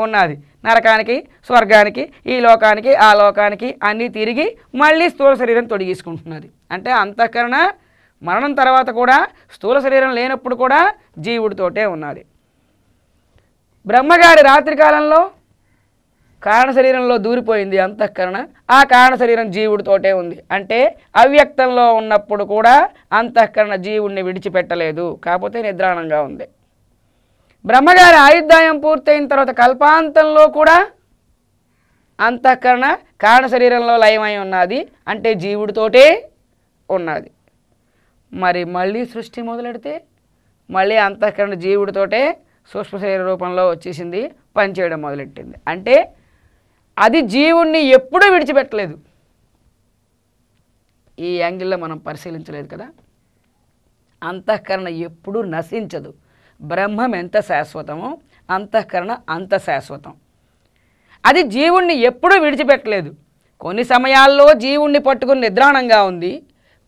ఉన్నది నరకానికి స్వర్గానికి ఈ లోకానికి ఆ లోకానికి అన్నీ తిరిగి మళ్ళీ స్థూల శరీరం తొడిగేసుకుంటున్నది అంటే అంతఃకరణ మరణం తర్వాత కూడా స్థూల శరీరం లేనప్పుడు కూడా జీవుడితోటే ఉన్నది బ్రహ్మగారి రాత్రికాలంలో కారణ శరీరంలో దూరిపోయింది అంతఃకరణ ఆ కారణ శరీరం జీవుడితోటే ఉంది అంటే అవ్యక్తంలో ఉన్నప్పుడు కూడా అంతఃకరణ జీవుణ్ణి విడిచిపెట్టలేదు కాకపోతే నిద్రాణంగా ఉంది బ్రహ్మగారి ఆయుద్ధాయం పూర్తయిన తర్వాత కల్పాంతంలో కూడా అంతఃకరణ కారణ శరీరంలో లయమై ఉన్నది అంటే జీవుడితోటే ఉన్నది మరి మళ్ళీ సృష్టి మొదలెడితే మళ్ళీ అంతఃకరణ జీవుడితోటే సూక్ష్మ శరీర రూపంలో వచ్చేసింది పనిచేయడం మొదలెట్టింది అంటే అది జీవుణ్ణి ఎప్పుడూ విడిచిపెట్టలేదు ఈ యాంగిల్లో మనం పరిశీలించలేదు కదా అంతఃకరణ ఎప్పుడూ నశించదు బ్రహ్మం ఎంత శాశ్వతమో అంతఃకరణ అంత శాశ్వతం అది జీవుణ్ణి ఎప్పుడూ విడిచిపెట్టలేదు కొన్ని సమయాల్లో జీవుణ్ణి పట్టుకుని నిద్రాణంగా ఉంది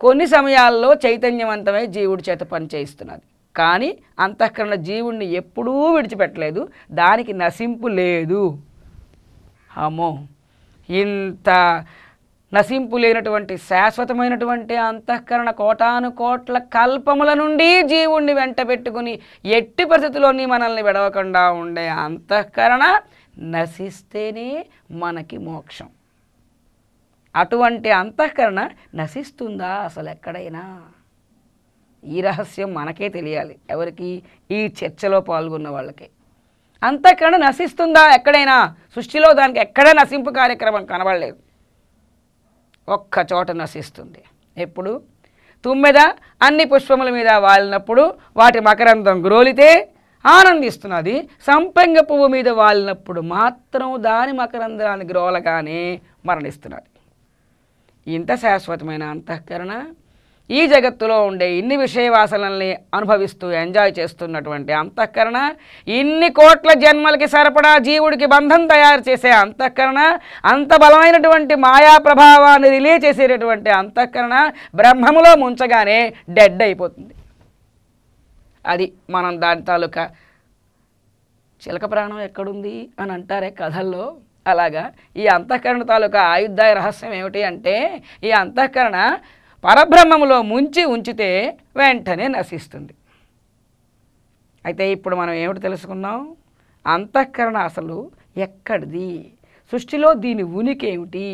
కొన్ని సమయాల్లో చైతన్యవంతమై జీవుడి చేత పనిచేయిస్తున్నది కానీ అంతఃకరణ జీవుణ్ణి ఎప్పుడూ విడిచిపెట్టలేదు దానికి నశింపు లేదు అమ్మో ఇంత నశింపు లేనటువంటి శాశ్వతమైనటువంటి అంతఃకరణ కోటాను కోట్ల కల్పముల నుండి జీవుణ్ణి వెంట పెట్టుకుని ఎట్టి పరిస్థితుల్లోని మనల్ని విడవకుండా ఉండే అంతఃకరణ నశిస్తేనే మనకి మోక్షం అటువంటి అంతఃకరణ నశిస్తుందా అసలు ఎక్కడైనా ఈ రహస్యం మనకే తెలియాలి ఎవరికి ఈ చర్చలో పాల్గొన్న వాళ్ళకి అంతఃకరణ నశిస్తుందా ఎక్కడైనా సృష్టిలో దానికి ఎక్కడ నశింపు కార్యక్రమం కనబడలేదు ఒక్క చోట నశిస్తుంది ఎప్పుడు తుమ్మెద అన్ని పుష్పముల మీద వాలినప్పుడు వాటి మకరందం గ్రోలితే ఆనందిస్తున్నది సంపెంగ పువ్వు మీద వాలినప్పుడు మాత్రం దాని మకరంధ్రానికి గ్రోలగానే మరణిస్తున్నది ఇంత శాశ్వతమైన అంతఃకరణ ఈ జగత్తులో ఉండే ఇన్ని విషయ వాసనల్ని అనుభవిస్తూ ఎంజాయ్ చేస్తున్నటువంటి అంతఃకరణ ఇన్ని కోట్ల జన్మలకి సరిపడా జీవుడికి బంధం తయారు చేసే అంతఃకరణ అంత బలమైనటువంటి మాయా ప్రభావాన్ని రిలీజ్ చేసేటటువంటి అంతఃకరణ బ్రహ్మములో ముంచగానే డెడ్ అయిపోతుంది అది మనం దాని తాలూకా చిలక ప్రాణం ఎక్కడుంది అని అంటారే కథల్లో అలాగా ఈ అంతఃకరణ తాలూకా ఆయుద్ధాయ రహస్యం ఏమిటి అంటే ఈ అంతఃకరణ పరబ్రహ్మములో ముంచి ఉంచితే వెంటనే నశిస్తుంది అయితే ఇప్పుడు మనం ఏమిటి తెలుసుకున్నాం అంతఃకరణ అసలు ఎక్కడిది సృష్టిలో దీని ఉనికి ఏమిటి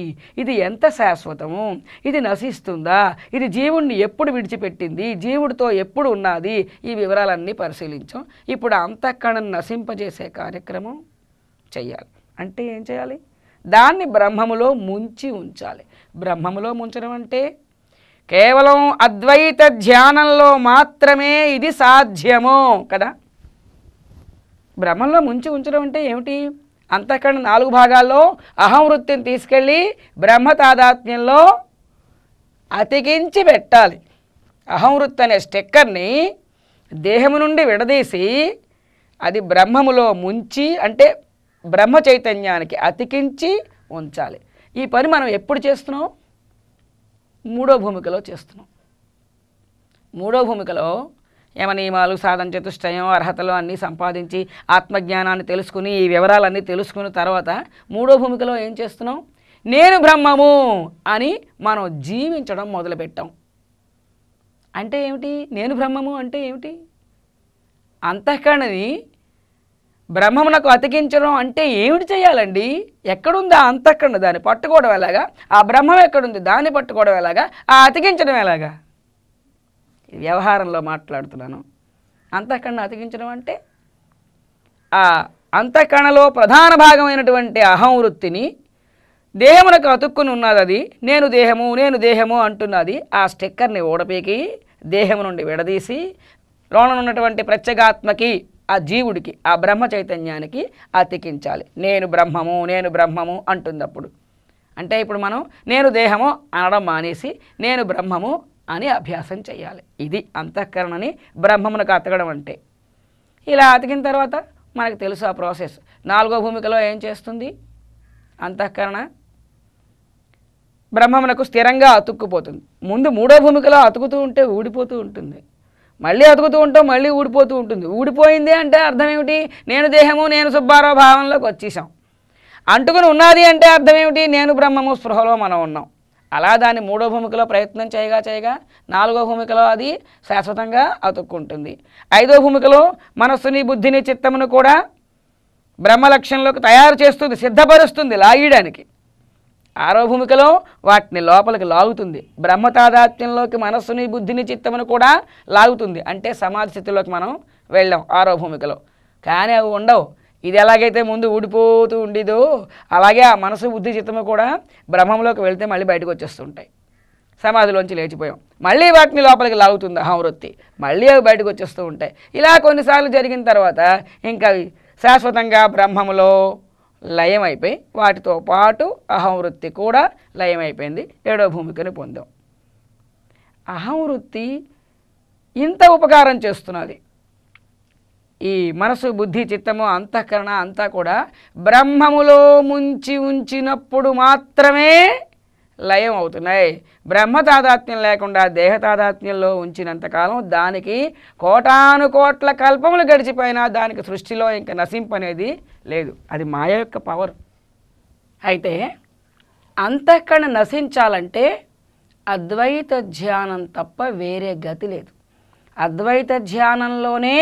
ఇది ఎంత శాశ్వతము ఇది నశిస్తుందా ఇది జీవుణ్ణి ఎప్పుడు విడిచిపెట్టింది జీవుడితో ఎప్పుడు ఉన్నది ఈ వివరాలన్నీ పరిశీలించాం ఇప్పుడు అంతఃకరణను నశింపజేసే కార్యక్రమం చెయ్యాలి అంటే ఏం చేయాలి దాన్ని బ్రహ్మములో ముంచి ఉంచాలి బ్రహ్మములో ముంచడం అంటే కేవలం అద్వైత ధ్యానంలో మాత్రమే ఇది సాధ్యము కదా బ్రహ్మంలో ముంచి ఉంచడం అంటే ఏమిటి అంతఃకరణ నాలుగు భాగాల్లో అహం వృత్తిని తీసుకెళ్ళి బ్రహ్మ తాదాత్మ్యంలో అతికించి పెట్టాలి అహం వృత్తి అనే స్టెక్కర్ని దేహము నుండి విడదీసి అది బ్రహ్మములో ముంచి అంటే బ్రహ్మ చైతన్యానికి అతికించి ఉంచాలి ఈ పని మనం ఎప్పుడు చేస్తున్నాం మూడో భూమికలో చేస్తున్నాం మూడో భూమికలో యమనియమాలు సాధన చతుష్టయం అర్హతలు అన్నీ సంపాదించి ఆత్మజ్ఞానాన్ని తెలుసుకుని ఈ వివరాలన్నీ తెలుసుకున్న తర్వాత మూడో భూమికలో ఏం చేస్తున్నాం నేను బ్రహ్మము అని మనం జీవించడం మొదలుపెట్టాం అంటే ఏమిటి నేను బ్రహ్మము అంటే ఏమిటి అంతఃకరణని బ్రహ్మమునకు అతికించడం అంటే ఏమిటి చేయాలండి ఎక్కడుందా అంతఃకరణ దాన్ని పట్టుకోవడం ఎలాగా ఆ బ్రహ్మం ఎక్కడుంది దాన్ని పట్టుకోవడం ఎలాగా ఆ అతికించడం ఎలాగా వ్యవహారంలో మాట్లాడుతున్నాను అంతఃకరణ అతికించడం అంటే ఆ అంతఃకరణలో ప్రధాన భాగమైనటువంటి అహం వృత్తిని దేహమునకు అతుక్కుని ఉన్నది అది నేను దేహము నేను దేహము అంటున్నది ఆ స్టిక్కర్ని ఓడపీకి దేహము నుండి విడదీసి లోన ఉన్నటువంటి ప్రత్యేగాత్మకి ఆ జీవుడికి ఆ బ్రహ్మ చైతన్యానికి అతికించాలి నేను బ్రహ్మము నేను బ్రహ్మము అంటుంది అప్పుడు అంటే ఇప్పుడు మనం నేను దేహము అనడం మానేసి నేను బ్రహ్మము అని అభ్యాసం చేయాలి ఇది అంతఃకరణని బ్రహ్మమునకు అతకడం అంటే ఇలా అతికిన తర్వాత మనకు తెలుసు ఆ ప్రాసెస్ నాలుగో భూమికలో ఏం చేస్తుంది అంతఃకరణ బ్రహ్మమునకు స్థిరంగా అతుక్కుపోతుంది ముందు మూడో భూమికలో అతుకుతూ ఉంటే ఊడిపోతూ ఉంటుంది మళ్ళీ అతుకుతూ ఉంటాం మళ్ళీ ఊడిపోతూ ఉంటుంది ఊడిపోయింది అంటే అర్థం ఏమిటి నేను దేహము నేను సుబ్బారావు భావంలోకి వచ్చేసాం అంటుకుని ఉన్నది అంటే అర్థం ఏమిటి నేను బ్రహ్మము స్పృహలో మనం ఉన్నాం అలా దాన్ని మూడో భూమికలో ప్రయత్నం చేయగా చేయగా నాలుగో భూమికలో అది శాశ్వతంగా అతుక్కుంటుంది ఐదో భూమికలో మనస్సుని బుద్ధిని చిత్తమును కూడా బ్రహ్మలక్ష్యంలోకి తయారు చేస్తుంది సిద్ధపరుస్తుంది లాయడానికి భూమికలో వాటిని లోపలికి లాగుతుంది బ్రహ్మతాదాత్మ్యంలోకి మనస్సుని బుద్ధిని చిత్తమును కూడా లాగుతుంది అంటే సమాధి స్థితిలోకి మనం వెళ్ళాం భూమికలో కానీ అవి ఉండవు ఇది ఎలాగైతే ముందు ఊడిపోతూ ఉండేదో అలాగే ఆ మనసు బుద్ధి చిత్తము కూడా బ్రహ్మంలోకి వెళ్తే మళ్ళీ బయటకు వచ్చేస్తుంటాయి సమాధిలోంచి లేచిపోయాం మళ్ళీ వాటిని లోపలికి లాగుతుంది అహంవృత్తి మళ్ళీ అవి బయటకు వచ్చేస్తూ ఉంటాయి ఇలా కొన్నిసార్లు జరిగిన తర్వాత ఇంకా శాశ్వతంగా బ్రహ్మములో లయమైపోయి వాటితో పాటు అహంవృత్తి కూడా లయమైపోయింది ఏడో భూమికని పొందాం అహంవృత్తి ఇంత ఉపకారం చేస్తున్నది ఈ మనసు బుద్ధి చిత్తము అంతఃకరణ అంతా కూడా బ్రహ్మములో ముంచి ఉంచినప్పుడు మాత్రమే లయం అవుతున్నాయి బ్రహ్మ తాదాత్మ్యం లేకుండా దేహ తాదాత్మ్యంలో ఉంచినంతకాలం దానికి కోటానుకోట్ల కల్పములు గడిచిపోయినా దానికి సృష్టిలో ఇంకా నశింపు అనేది లేదు అది మాయ యొక్క పవర్ అయితే అంతఃకరణ నశించాలంటే అద్వైత ధ్యానం తప్ప వేరే గతి లేదు అద్వైత ధ్యానంలోనే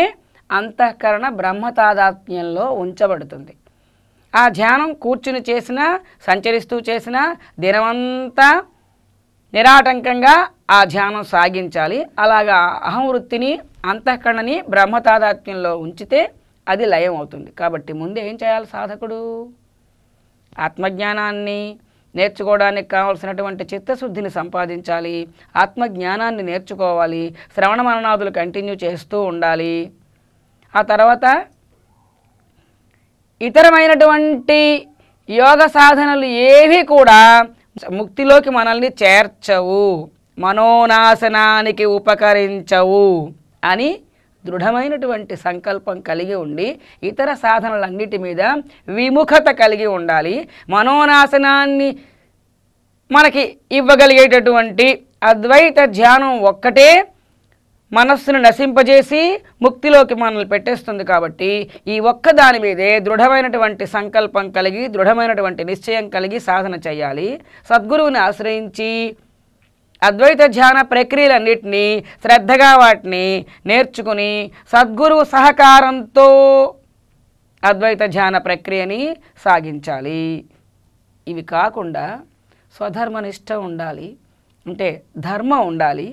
అంతఃకరణ బ్రహ్మ తాదాత్మ్యంలో ఉంచబడుతుంది ఆ ధ్యానం కూర్చుని చేసినా సంచరిస్తూ చేసినా దినమంతా నిరాటంకంగా ఆ ధ్యానం సాగించాలి అలాగా అహంవృత్తిని అంతఃకరణని బ్రహ్మతాదాత్మ్యంలో ఉంచితే అది లయం అవుతుంది కాబట్టి ముందు ఏం చేయాలి సాధకుడు ఆత్మజ్ఞానాన్ని నేర్చుకోవడానికి కావలసినటువంటి చిత్తశుద్ధిని సంపాదించాలి ఆత్మజ్ఞానాన్ని నేర్చుకోవాలి శ్రవణ మరణాదులు కంటిన్యూ చేస్తూ ఉండాలి ఆ తర్వాత ఇతరమైనటువంటి యోగ సాధనలు ఏవి కూడా ముక్తిలోకి మనల్ని చేర్చవు మనోనాశనానికి ఉపకరించవు అని దృఢమైనటువంటి సంకల్పం కలిగి ఉండి ఇతర సాధనలన్నిటి మీద విముఖత కలిగి ఉండాలి మనోనాశనాన్ని మనకి ఇవ్వగలిగేటటువంటి అద్వైత ధ్యానం ఒక్కటే మనస్సును నశింపజేసి ముక్తిలోకి మనల్ని పెట్టేస్తుంది కాబట్టి ఈ ఒక్క దాని మీదే దృఢమైనటువంటి సంకల్పం కలిగి దృఢమైనటువంటి నిశ్చయం కలిగి సాధన చేయాలి సద్గురువుని ఆశ్రయించి అద్వైత ధ్యాన ప్రక్రియలన్నింటినీ శ్రద్ధగా వాటిని నేర్చుకుని సద్గురువు సహకారంతో అద్వైత ధ్యాన ప్రక్రియని సాగించాలి ఇవి కాకుండా స్వధర్మనిష్ట ఉండాలి అంటే ధర్మం ఉండాలి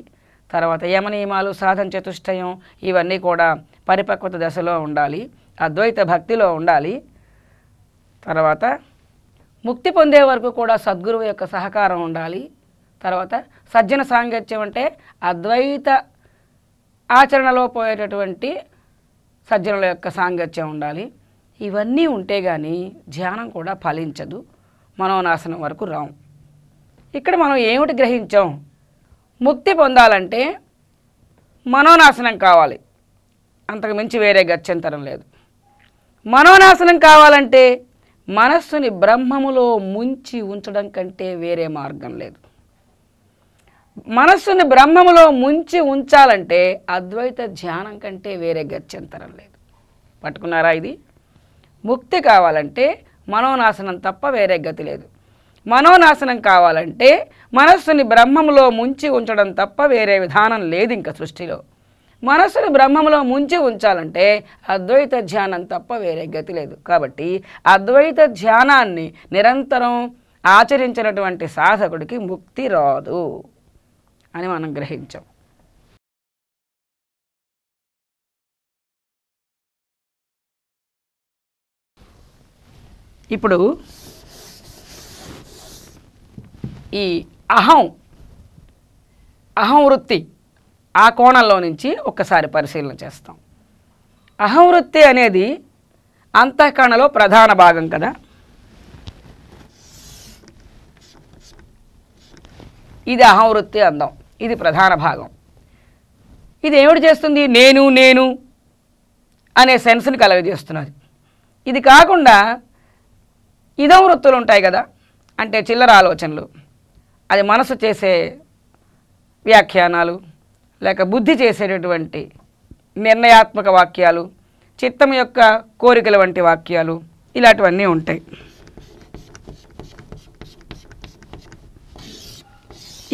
తర్వాత యమనియమాలు సాధన చతుష్టయం ఇవన్నీ కూడా పరిపక్వత దశలో ఉండాలి అద్వైత భక్తిలో ఉండాలి తర్వాత ముక్తి పొందే వరకు కూడా సద్గురువు యొక్క సహకారం ఉండాలి తర్వాత సజ్జన సాంగత్యం అంటే అద్వైత ఆచరణలో పోయేటటువంటి సజ్జనుల యొక్క సాంగత్యం ఉండాలి ఇవన్నీ ఉంటే కానీ ధ్యానం కూడా ఫలించదు మనోనాశనం వరకు రాం ఇక్కడ మనం ఏమిటి గ్రహించాం ముక్తి పొందాలంటే మనోనాశనం కావాలి అంతకు మించి వేరే గత్యంతరం లేదు మనోనాశనం కావాలంటే మనస్సుని బ్రహ్మములో ముంచి ఉంచడం కంటే వేరే మార్గం లేదు మనస్సుని బ్రహ్మములో ముంచి ఉంచాలంటే అద్వైత ధ్యానం కంటే వేరే గత్యంతరం లేదు పట్టుకున్నారా ఇది ముక్తి కావాలంటే మనోనాశనం తప్ప వేరే గతి లేదు మనోనాశనం కావాలంటే మనస్సుని బ్రహ్మంలో ముంచి ఉంచడం తప్ప వేరే విధానం లేదు ఇంకా సృష్టిలో మనస్సును బ్రహ్మంలో ముంచి ఉంచాలంటే అద్వైత ధ్యానం తప్ప వేరే గతి లేదు కాబట్టి అద్వైత ధ్యానాన్ని నిరంతరం ఆచరించినటువంటి సాధకుడికి ముక్తి రాదు అని మనం గ్రహించాం ఇప్పుడు ఈ అహం అహం వృత్తి ఆ కోణంలో నుంచి ఒక్కసారి పరిశీలన చేస్తాం అహం వృత్తి అనేది అంతఃకరణలో ప్రధాన భాగం కదా ఇది అహం వృత్తి అందం ఇది ప్రధాన భాగం ఇది ఏమిటి చేస్తుంది నేను నేను అనే సెన్స్ని కలగజేస్తున్నది ఇది కాకుండా ఇదం వృత్తులు ఉంటాయి కదా అంటే చిల్లర ఆలోచనలు అది మనసు చేసే వ్యాఖ్యానాలు లేక బుద్ధి చేసేటటువంటి నిర్ణయాత్మక వాక్యాలు చిత్తం యొక్క కోరికల వంటి వాక్యాలు ఇలాంటివన్నీ ఉంటాయి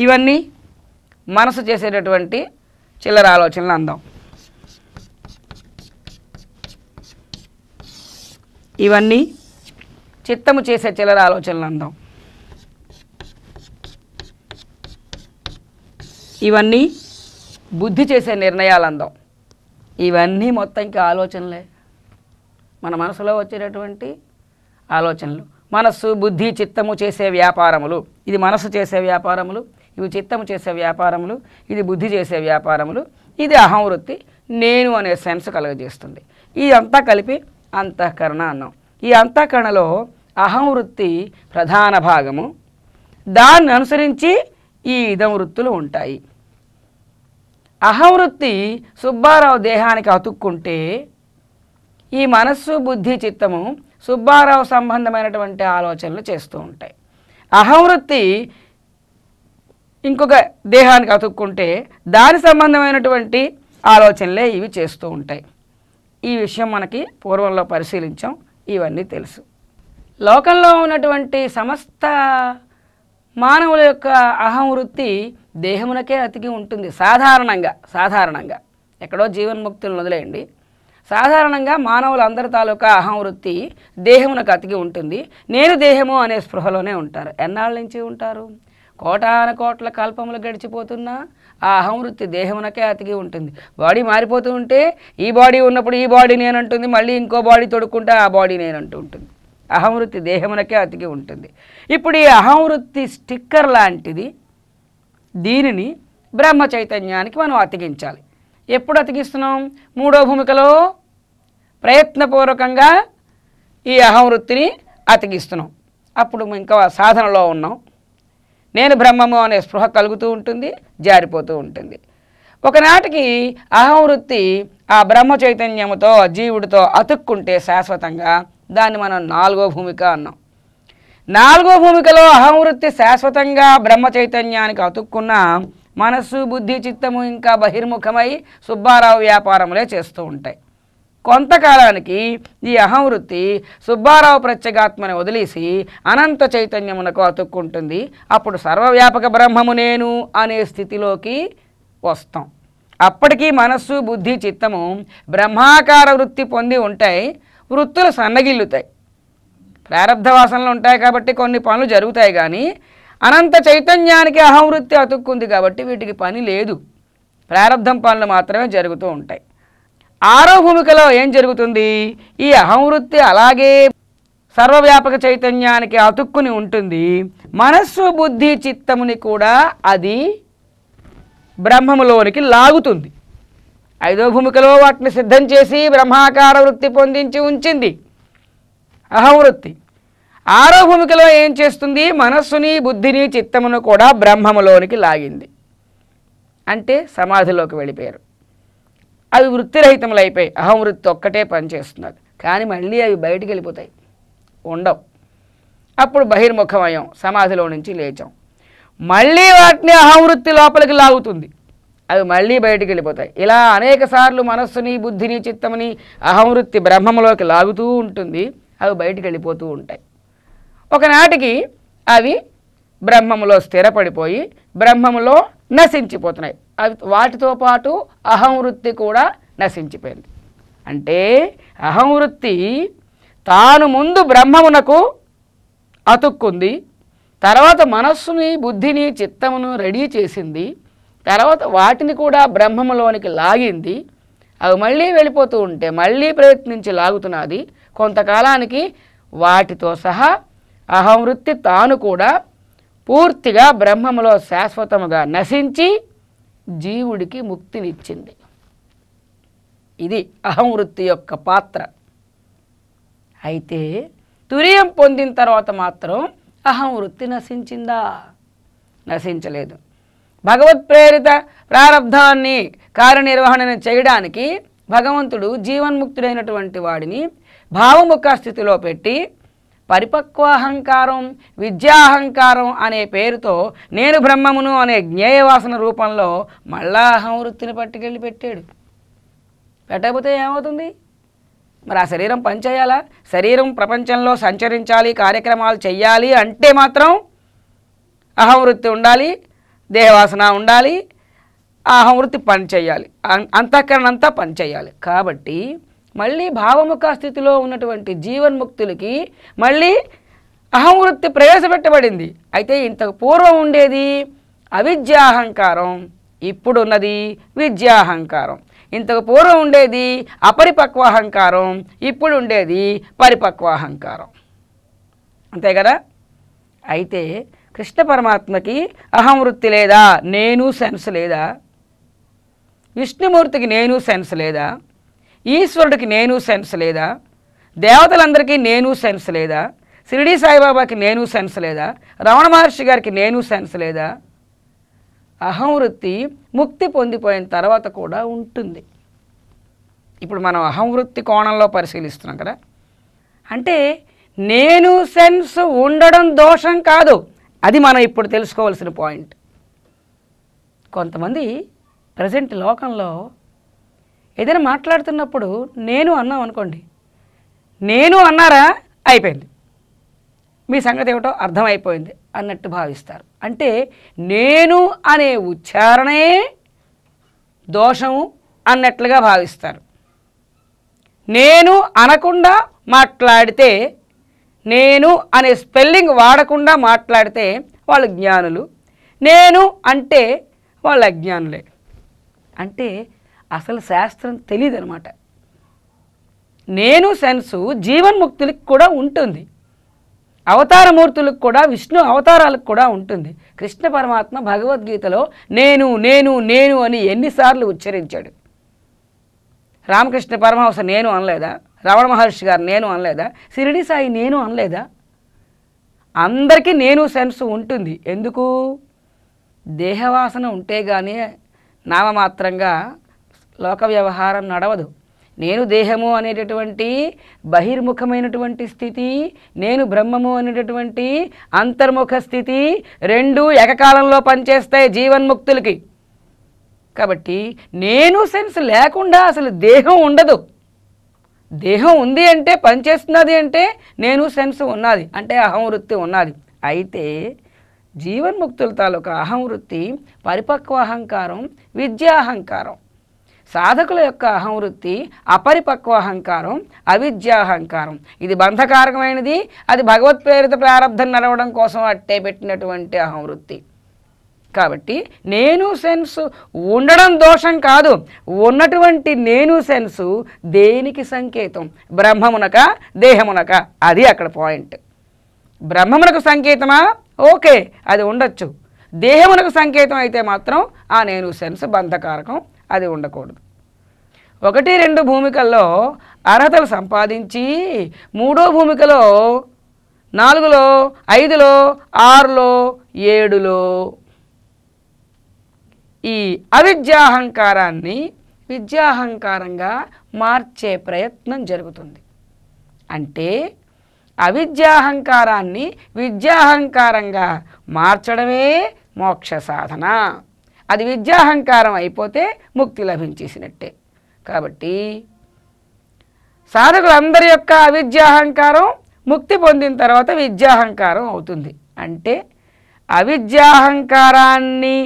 ఇవన్నీ మనసు చేసేటటువంటి చిల్లర ఆలోచనలు అందాం ఇవన్నీ చిత్తము చేసే చిల్లర ఆలోచనలు అందాం ఇవన్నీ బుద్ధి చేసే నిర్ణయాలు అందం ఇవన్నీ మొత్తం ఇంకా ఆలోచనలే మన మనసులో వచ్చేటటువంటి ఆలోచనలు మనస్సు బుద్ధి చిత్తము చేసే వ్యాపారములు ఇది మనసు చేసే వ్యాపారములు ఇవి చిత్తము చేసే వ్యాపారములు ఇది బుద్ధి చేసే వ్యాపారములు ఇది వృత్తి నేను అనే సెన్స్ కలుగజేస్తుంది ఇదంతా కలిపి అంతఃకరణ అన్నాం ఈ అంతఃకరణలో అహంవృత్తి ప్రధాన భాగము దాన్ని అనుసరించి ఈ ఇదం వృత్తులు ఉంటాయి అహవృత్తి సుబ్బారావు దేహానికి అతుక్కుంటే ఈ మనస్సు బుద్ధి చిత్తము సుబ్బారావు సంబంధమైనటువంటి ఆలోచనలు చేస్తూ ఉంటాయి అహంవృత్తి ఇంకొక దేహానికి అతుక్కుంటే దాని సంబంధమైనటువంటి ఆలోచనలే ఇవి చేస్తూ ఉంటాయి ఈ విషయం మనకి పూర్వంలో పరిశీలించాం ఇవన్నీ తెలుసు లోకంలో ఉన్నటువంటి సమస్త మానవుల యొక్క అహం వృత్తి దేహమునకే అతికి ఉంటుంది సాధారణంగా సాధారణంగా ఎక్కడో జీవన్ముక్తులను వదిలేయండి సాధారణంగా మానవులందరి తాలూకా అహం వృత్తి దేహమునకు అతికి ఉంటుంది నేను దేహము అనే స్పృహలోనే ఉంటారు ఎన్నాళ్ళ నుంచి ఉంటారు కోటాన కోట్ల కల్పములు గడిచిపోతున్నా ఆ అహం వృత్తి దేహమునకే అతికి ఉంటుంది బాడీ మారిపోతూ ఉంటే ఈ బాడీ ఉన్నప్పుడు ఈ బాడీ నేనంటుంది మళ్ళీ ఇంకో బాడీ తొడుక్కుంటే ఆ బాడీ నేనంటూ ఉంటుంది అహం వృత్తి దేహమునకే అతికి ఉంటుంది ఇప్పుడు ఈ అహం వృత్తి స్టిక్కర్ లాంటిది దీనిని బ్రహ్మ చైతన్యానికి మనం అతికించాలి ఎప్పుడు అతికిస్తున్నాం మూడో భూమికలో ప్రయత్నపూర్వకంగా ఈ అహంవృత్తిని అతికిస్తున్నాం అప్పుడు ఇంకా సాధనలో ఉన్నాం నేను బ్రహ్మము అనే స్పృహ కలుగుతూ ఉంటుంది జారిపోతూ ఉంటుంది ఒకనాటికి అహంవృత్తి ఆ బ్రహ్మ చైతన్యముతో జీవుడితో అతుక్కుంటే శాశ్వతంగా దాన్ని మనం నాలుగో భూమిక అన్నాం నాలుగో భూమికలో అహంవృత్తి శాశ్వతంగా బ్రహ్మ చైతన్యానికి అతుక్కున్న మనస్సు బుద్ధి చిత్తము ఇంకా బహిర్ముఖమై సుబ్బారావు వ్యాపారములే చేస్తూ ఉంటాయి కొంతకాలానికి ఈ అహంవృత్తి సుబ్బారావు ప్రత్యేగాత్మని వదిలేసి అనంత చైతన్యమునకు అతుక్కుంటుంది అప్పుడు సర్వవ్యాపక బ్రహ్మము నేను అనే స్థితిలోకి వస్తాం అప్పటికీ మనస్సు బుద్ధి చిత్తము బ్రహ్మాకార వృత్తి పొంది ఉంటాయి వృత్తులు సన్నగిల్లుతాయి ప్రారంధ వాసనలు ఉంటాయి కాబట్టి కొన్ని పనులు జరుగుతాయి కానీ అనంత చైతన్యానికి అహంవృత్తి అతుక్కుంది కాబట్టి వీటికి పని లేదు ప్రారంధం పనులు మాత్రమే జరుగుతూ ఉంటాయి ఆరో భూమికలో ఏం జరుగుతుంది ఈ అహంవృత్తి అలాగే సర్వవ్యాపక చైతన్యానికి అతుక్కుని ఉంటుంది మనస్సు బుద్ధి చిత్తముని కూడా అది బ్రహ్మములోనికి లాగుతుంది ఐదో భూమికలో వాటిని సిద్ధం చేసి బ్రహ్మాకార వృత్తి పొందించి ఉంచింది అహంవృత్తి ఆరో భూమికలో ఏం చేస్తుంది మనస్సుని బుద్ధిని చిత్తమును కూడా బ్రహ్మములోనికి లాగింది అంటే సమాధిలోకి వెళ్ళిపోయారు అవి వృత్తిరహితములు అయిపోయాయి అహం వృత్తి ఒక్కటే పనిచేస్తున్నది కానీ మళ్ళీ అవి బయటికి వెళ్ళిపోతాయి ఉండవు అప్పుడు బహిర్ముఖమయం సమాధిలో నుంచి లేచాం మళ్ళీ వాటిని అహంవృత్తి లోపలికి లాగుతుంది అవి మళ్ళీ బయటికి వెళ్ళిపోతాయి ఇలా అనేక సార్లు మనస్సుని బుద్ధిని చిత్తముని అహంవృత్తి బ్రహ్మంలోకి లాగుతూ ఉంటుంది అవి బయటికి వెళ్ళిపోతూ ఉంటాయి ఒకనాటికి అవి బ్రహ్మములో స్థిరపడిపోయి బ్రహ్మములో నశించిపోతున్నాయి అవి వాటితో పాటు అహం వృత్తి కూడా నశించిపోయింది అంటే అహం వృత్తి తాను ముందు బ్రహ్మమునకు అతుక్కుంది తర్వాత మనస్సుని బుద్ధిని చిత్తమును రెడీ చేసింది తర్వాత వాటిని కూడా బ్రహ్మములోనికి లాగింది అవి మళ్ళీ వెళ్ళిపోతూ ఉంటే మళ్ళీ ప్రయత్నించి లాగుతున్నది కొంతకాలానికి వాటితో సహా అహం వృత్తి తాను కూడా పూర్తిగా బ్రహ్మములో శాశ్వతముగా నశించి జీవుడికి ముక్తినిచ్చింది ఇది అహం వృత్తి యొక్క పాత్ర అయితే తురియం పొందిన తర్వాత మాత్రం అహం వృత్తి నశించిందా నశించలేదు భగవత్ ప్రేరిత ప్రారంధాన్ని కార్యనిర్వహణను చేయడానికి భగవంతుడు జీవన్ముక్తుడైనటువంటి వాడిని భావముఖ స్థితిలో పెట్టి పరిపక్వ అహంకారం విద్యాహంకారం అనే పేరుతో నేను బ్రహ్మమును అనే జ్ఞేయవాసన రూపంలో మళ్ళా అహం వృత్తిని పట్టుకెళ్ళి పెట్టాడు పెట్టకపోతే ఏమవుతుంది మరి ఆ శరీరం పనిచేయాలా శరీరం ప్రపంచంలో సంచరించాలి కార్యక్రమాలు చేయాలి అంటే మాత్రం అహంవృత్తి ఉండాలి దేహవాసన ఉండాలి ఆ అహంవృత్తి పనిచేయాలి అంతఃకరణ అంతా పనిచేయాలి కాబట్టి మళ్ళీ భావముఖ స్థితిలో ఉన్నటువంటి జీవన్ముక్తులకి మళ్ళీ అహంవృత్తి ప్రవేశపెట్టబడింది అయితే ఇంతకు పూర్వం ఉండేది అవిద్యాహంకారం ఇప్పుడున్నది విద్యాహంకారం ఇంతకు పూర్వం ఉండేది అపరిపక్వ అహంకారం ఇప్పుడు ఉండేది పరిపక్వ అహంకారం అంతే కదా అయితే కృష్ణ పరమాత్మకి అహం వృత్తి లేదా నేను సెన్స్ లేదా విష్ణుమూర్తికి నేను సెన్స్ లేదా ఈశ్వరుడికి నేను సెన్స్ లేదా దేవతలందరికీ నేను సెన్స్ లేదా షిరిడి సాయిబాబాకి నేను సెన్స్ లేదా రమణ మహర్షి గారికి నేను సెన్స్ లేదా అహం వృత్తి ముక్తి పొందిపోయిన తర్వాత కూడా ఉంటుంది ఇప్పుడు మనం అహం వృత్తి కోణంలో పరిశీలిస్తున్నాం కదా అంటే నేను సెన్స్ ఉండడం దోషం కాదు అది మనం ఇప్పుడు తెలుసుకోవాల్సిన పాయింట్ కొంతమంది ప్రజెంట్ లోకంలో ఏదైనా మాట్లాడుతున్నప్పుడు నేను అన్నాం అనుకోండి నేను అన్నారా అయిపోయింది మీ సంగతి ఏమిటో అర్థమైపోయింది అన్నట్టు భావిస్తారు అంటే నేను అనే ఉచ్చారణే దోషము అన్నట్లుగా భావిస్తారు నేను అనకుండా మాట్లాడితే నేను అనే స్పెల్లింగ్ వాడకుండా మాట్లాడితే వాళ్ళు జ్ఞానులు నేను అంటే వాళ్ళు అజ్ఞానులే అంటే అసలు శాస్త్రం తెలియదు అనమాట నేను సెన్సు జీవన్ముక్తులకు కూడా ఉంటుంది అవతారమూర్తులకు కూడా విష్ణు అవతారాలకు కూడా ఉంటుంది కృష్ణ పరమాత్మ భగవద్గీతలో నేను నేను నేను అని ఎన్నిసార్లు ఉచ్చరించాడు రామకృష్ణ పరమహంస నేను అనలేదా రావణ మహర్షి గారు నేను అనలేదా సిరిడి సాయి నేను అనలేదా అందరికీ నేను సెన్స్ ఉంటుంది ఎందుకు దేహవాసన ఉంటే కానీ నామమాత్రంగా లోక వ్యవహారం నడవదు నేను దేహము అనేటటువంటి బహిర్ముఖమైనటువంటి స్థితి నేను బ్రహ్మము అనేటటువంటి అంతర్ముఖ స్థితి రెండు ఏకకాలంలో పనిచేస్తాయి జీవన్ముక్తులకి కాబట్టి నేను సెన్స్ లేకుండా అసలు దేహం ఉండదు దేహం ఉంది అంటే పనిచేస్తున్నది అంటే నేను సెన్స్ ఉన్నది అంటే అహం వృత్తి ఉన్నది అయితే జీవన్ముక్తుల తాలూకా అహం వృత్తి పరిపక్వ అహంకారం విద్యాహంకారం సాధకుల యొక్క అహంవృత్తి అపరిపక్వ అహంకారం అవిద్యాహంకారం ఇది బంధకారకమైనది అది భగవత్ ప్రేరిత ప్రారంధం నడవడం కోసం అట్టే పెట్టినటువంటి అహంవృత్తి కాబట్టి నేను సెన్సు ఉండడం దోషం కాదు ఉన్నటువంటి నేను సెన్సు దేనికి సంకేతం బ్రహ్మమునక దేహమునక అది అక్కడ పాయింట్ బ్రహ్మమునకు సంకేతమా ఓకే అది ఉండొచ్చు దేహమునకు సంకేతం అయితే మాత్రం ఆ నేను సెన్స్ బంధకారకం అది ఉండకూడదు ఒకటి రెండు భూమికల్లో అర్హతలు సంపాదించి మూడో భూమికలో నాలుగులో ఐదులో ఆరులో ఏడులో ఈ అవిద్యాహంకారాన్ని విద్యాహంకారంగా మార్చే ప్రయత్నం జరుగుతుంది అంటే అవిద్యాహంకారాన్ని విద్యాహంకారంగా మార్చడమే మోక్ష సాధన అది విద్యాహంకారం అయిపోతే ముక్తి లభించేసినట్టే కాబట్టి సాధకులందరి యొక్క అవిద్యాహంకారం ముక్తి పొందిన తర్వాత విద్యాహంకారం అవుతుంది అంటే అవిద్యాహంకారాన్ని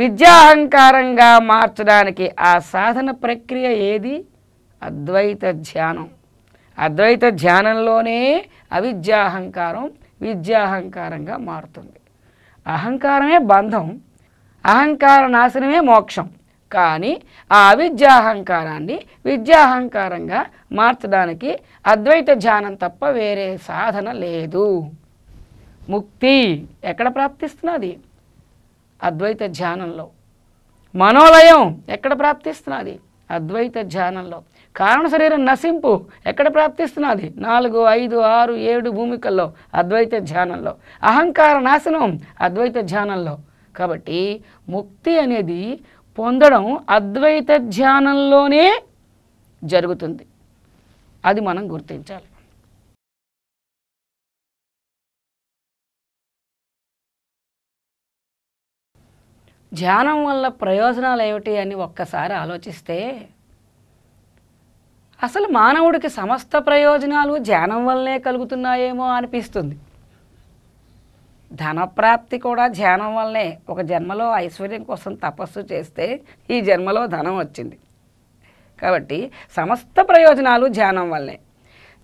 విద్యాహంకారంగా మార్చడానికి ఆ సాధన ప్రక్రియ ఏది అద్వైత ధ్యానం అద్వైత ధ్యానంలోనే అవిద్యాహంకారం విద్యాహంకారంగా మారుతుంది అహంకారమే బంధం అహంకార నాశనమే మోక్షం కానీ ఆ అవిద్యాహంకారాన్ని విద్యాహంకారంగా మార్చడానికి అద్వైత ధ్యానం తప్ప వేరే సాధన లేదు ముక్తి ఎక్కడ ప్రాప్తిస్తున్నది అద్వైత ధ్యానంలో మనోలయం ఎక్కడ ప్రాప్తిస్తున్నది అద్వైత ధ్యానంలో కారణ శరీరం నశింపు ఎక్కడ ప్రాప్తిస్తున్నది నాలుగు ఐదు ఆరు ఏడు భూమికల్లో అద్వైత ధ్యానంలో అహంకార నాశనం అద్వైత ధ్యానంలో కాబట్టి ముక్తి అనేది పొందడం అద్వైత ధ్యానంలోనే జరుగుతుంది అది మనం గుర్తించాలి ధ్యానం వల్ల ప్రయోజనాలు ఏమిటి అని ఒక్కసారి ఆలోచిస్తే అసలు మానవుడికి సమస్త ప్రయోజనాలు ధ్యానం వల్లనే కలుగుతున్నాయేమో అనిపిస్తుంది ధనప్రాప్తి కూడా ధ్యానం వల్లే ఒక జన్మలో ఐశ్వర్యం కోసం తపస్సు చేస్తే ఈ జన్మలో ధనం వచ్చింది కాబట్టి సమస్త ప్రయోజనాలు ధ్యానం వల్లే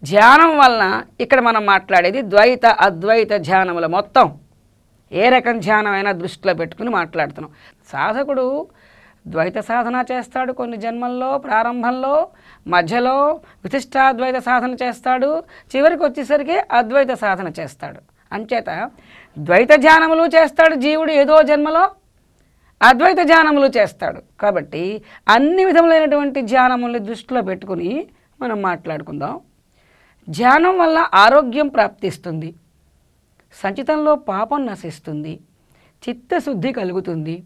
ధ్యానం వలన ఇక్కడ మనం మాట్లాడేది ద్వైత అద్వైత ధ్యానముల మొత్తం ఏ రకం ధ్యానమైనా దృష్టిలో పెట్టుకుని మాట్లాడుతున్నాం సాధకుడు ద్వైత సాధన చేస్తాడు కొన్ని జన్మల్లో ప్రారంభంలో మధ్యలో విశిష్టాద్వైత సాధన చేస్తాడు చివరికి వచ్చేసరికి అద్వైత సాధన చేస్తాడు అంచేత ద్వైత ధ్యానములు చేస్తాడు జీవుడు ఏదో జన్మలో అద్వైత ధ్యానములు చేస్తాడు కాబట్టి అన్ని విధములైనటువంటి ధ్యానముల్ని దృష్టిలో పెట్టుకుని మనం మాట్లాడుకుందాం ధ్యానం వల్ల ఆరోగ్యం ప్రాప్తిస్తుంది సంచితంలో పాపం నశిస్తుంది చిత్తశుద్ధి కలుగుతుంది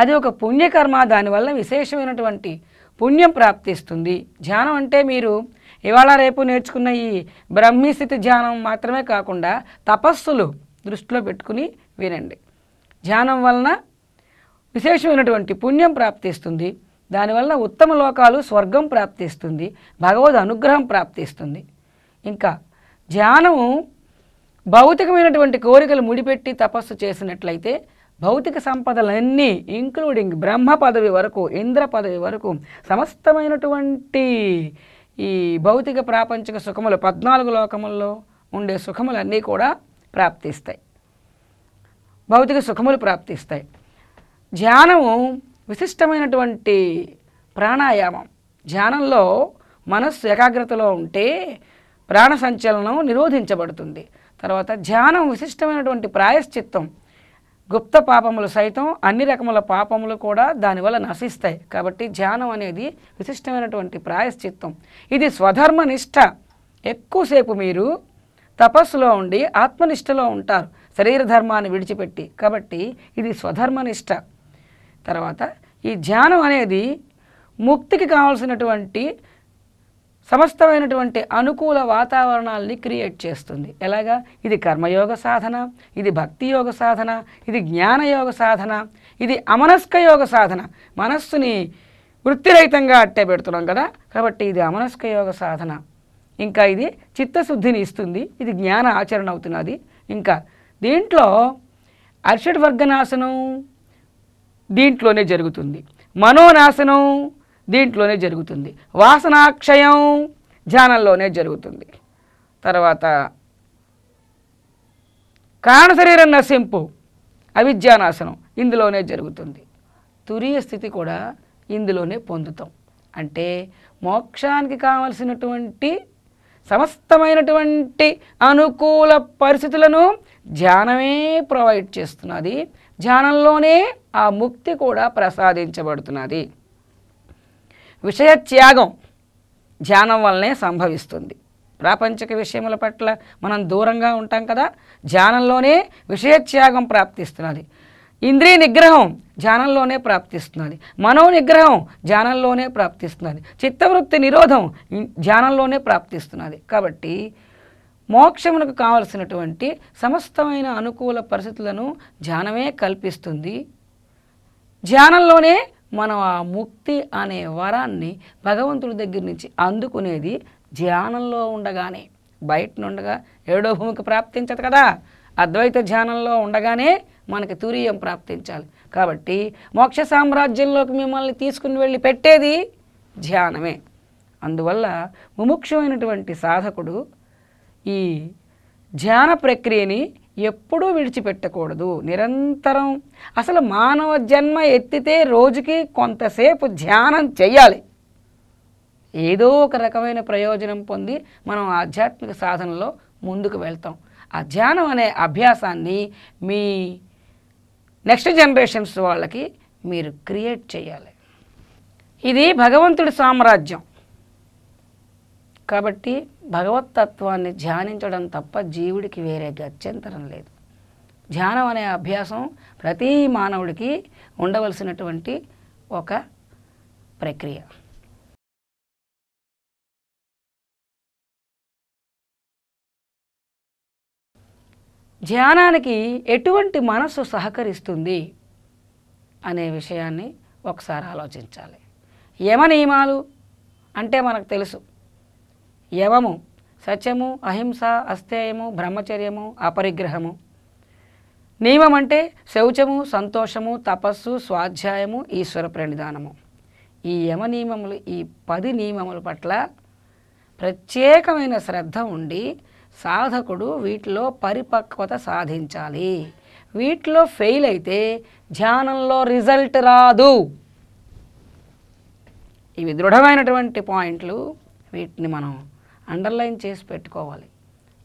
అది ఒక పుణ్యకర్మ దానివల్ల విశేషమైనటువంటి పుణ్యం ప్రాప్తిస్తుంది ధ్యానం అంటే మీరు ఇవాళ రేపు నేర్చుకున్న ఈ బ్రహ్మిస్థితి ధ్యానం మాత్రమే కాకుండా తపస్సులు దృష్టిలో పెట్టుకుని వినండి ధ్యానం వలన విశేషమైనటువంటి పుణ్యం ప్రాప్తిస్తుంది దానివల్ల ఉత్తమ లోకాలు స్వర్గం ప్రాప్తిస్తుంది భగవద్ అనుగ్రహం ప్రాప్తిస్తుంది ఇంకా ధ్యానము భౌతికమైనటువంటి కోరికలు ముడిపెట్టి తపస్సు చేసినట్లయితే భౌతిక సంపదలన్నీ ఇంక్లూడింగ్ బ్రహ్మ పదవి వరకు ఇంద్ర పదవి వరకు సమస్తమైనటువంటి ఈ భౌతిక ప్రాపంచిక సుఖములు పద్నాలుగు లోకముల్లో ఉండే సుఖములన్నీ కూడా ప్రాప్తిస్తాయి భౌతిక సుఖములు ప్రాప్తిస్తాయి ధ్యానము విశిష్టమైనటువంటి ప్రాణాయామం ధ్యానంలో మనస్సు ఏకాగ్రతలో ఉంటే ప్రాణ సంచలనం నిరోధించబడుతుంది తర్వాత ధ్యానం విశిష్టమైనటువంటి ప్రాయశ్చిత్తం గుప్త పాపములు సైతం అన్ని రకముల పాపములు కూడా దానివల్ల నశిస్తాయి కాబట్టి ధ్యానం అనేది విశిష్టమైనటువంటి ప్రాయశ్చిత్తం ఇది స్వధర్మ నిష్ట ఎక్కువసేపు మీరు తపస్సులో ఉండి ఆత్మనిష్టలో ఉంటారు శరీర ధర్మాన్ని విడిచిపెట్టి కాబట్టి ఇది స్వధర్మనిష్ట తర్వాత ఈ ధ్యానం అనేది ముక్తికి కావాల్సినటువంటి సమస్తమైనటువంటి అనుకూల వాతావరణాలని క్రియేట్ చేస్తుంది ఎలాగా ఇది కర్మయోగ సాధన ఇది భక్తి యోగ సాధన ఇది జ్ఞానయోగ సాధన ఇది అమనస్క యోగ సాధన మనస్సుని వృత్తిరహితంగా అట్టే పెడుతున్నాం కదా కాబట్టి ఇది అమనస్క యోగ సాధన ఇంకా ఇది చిత్తశుద్ధిని ఇస్తుంది ఇది జ్ఞాన ఆచరణ అవుతున్నది ఇంకా దీంట్లో అర్షడ్ వర్గనాశనం దీంట్లోనే జరుగుతుంది మనోనాశనం దీంట్లోనే జరుగుతుంది వాసనాక్షయం ధ్యానంలోనే జరుగుతుంది తర్వాత కారణ శరీరం నశింపు అవిద్యానాశనం ఇందులోనే జరుగుతుంది తురియ స్థితి కూడా ఇందులోనే పొందుతాం అంటే మోక్షానికి కావలసినటువంటి సమస్తమైనటువంటి అనుకూల పరిస్థితులను ధ్యానమే ప్రొవైడ్ చేస్తున్నది ధ్యానంలోనే ఆ ముక్తి కూడా ప్రసాదించబడుతున్నది విషయ త్యాగం ధ్యానం వల్లనే సంభవిస్తుంది ప్రాపంచిక విషయముల పట్ల మనం దూరంగా ఉంటాం కదా ధ్యానంలోనే విషయత్యాగం ప్రాప్తిస్తున్నది ఇంద్రియ నిగ్రహం ధ్యానంలోనే ప్రాప్తిస్తున్నది మనో నిగ్రహం ధ్యానంలోనే ప్రాప్తిస్తున్నది చిత్తవృత్తి నిరోధం ధ్యానంలోనే ప్రాప్తిస్తున్నది కాబట్టి మోక్షమునకు కావలసినటువంటి సమస్తమైన అనుకూల పరిస్థితులను ధ్యానమే కల్పిస్తుంది ధ్యానంలోనే మనం ఆ ముక్తి అనే వరాన్ని భగవంతుడి దగ్గర నుంచి అందుకునేది ధ్యానంలో ఉండగానే బయట నుండగా ఏడో భూమికి ప్రాప్తించదు కదా అద్వైత ధ్యానంలో ఉండగానే మనకి తురియం ప్రాప్తించాలి కాబట్టి మోక్ష సామ్రాజ్యంలోకి మిమ్మల్ని తీసుకుని వెళ్ళి పెట్టేది ధ్యానమే అందువల్ల ముముక్షమైనటువంటి సాధకుడు ఈ ధ్యాన ప్రక్రియని ఎప్పుడూ విడిచిపెట్టకూడదు నిరంతరం అసలు మానవ జన్మ ఎత్తితే రోజుకి కొంతసేపు ధ్యానం చేయాలి ఏదో ఒక రకమైన ప్రయోజనం పొంది మనం ఆధ్యాత్మిక సాధనలో ముందుకు వెళ్తాం ఆ ధ్యానం అనే అభ్యాసాన్ని మీ నెక్స్ట్ జనరేషన్స్ వాళ్ళకి మీరు క్రియేట్ చేయాలి ఇది భగవంతుడి సామ్రాజ్యం కాబట్టి భగవతత్వాన్ని ధ్యానించడం తప్ప జీవుడికి వేరే గత్యంతరం లేదు ధ్యానం అనే అభ్యాసం ప్రతి మానవుడికి ఉండవలసినటువంటి ఒక ప్రక్రియ ధ్యానానికి ఎటువంటి మనసు సహకరిస్తుంది అనే విషయాన్ని ఒకసారి ఆలోచించాలి యమ నియమాలు అంటే మనకు తెలుసు యమము సత్యము అహింస అస్థేయము బ్రహ్మచర్యము అపరిగ్రహము నియమం అంటే శౌచము సంతోషము తపస్సు స్వాధ్యాయము ఈశ్వర ప్రణిధానము ఈ యమ నియమములు ఈ పది నియమముల పట్ల ప్రత్యేకమైన శ్రద్ధ ఉండి సాధకుడు వీటిలో పరిపక్వత సాధించాలి వీటిలో ఫెయిల్ అయితే ధ్యానంలో రిజల్ట్ రాదు ఇవి దృఢమైనటువంటి పాయింట్లు వీటిని మనం అండర్లైన్ చేసి పెట్టుకోవాలి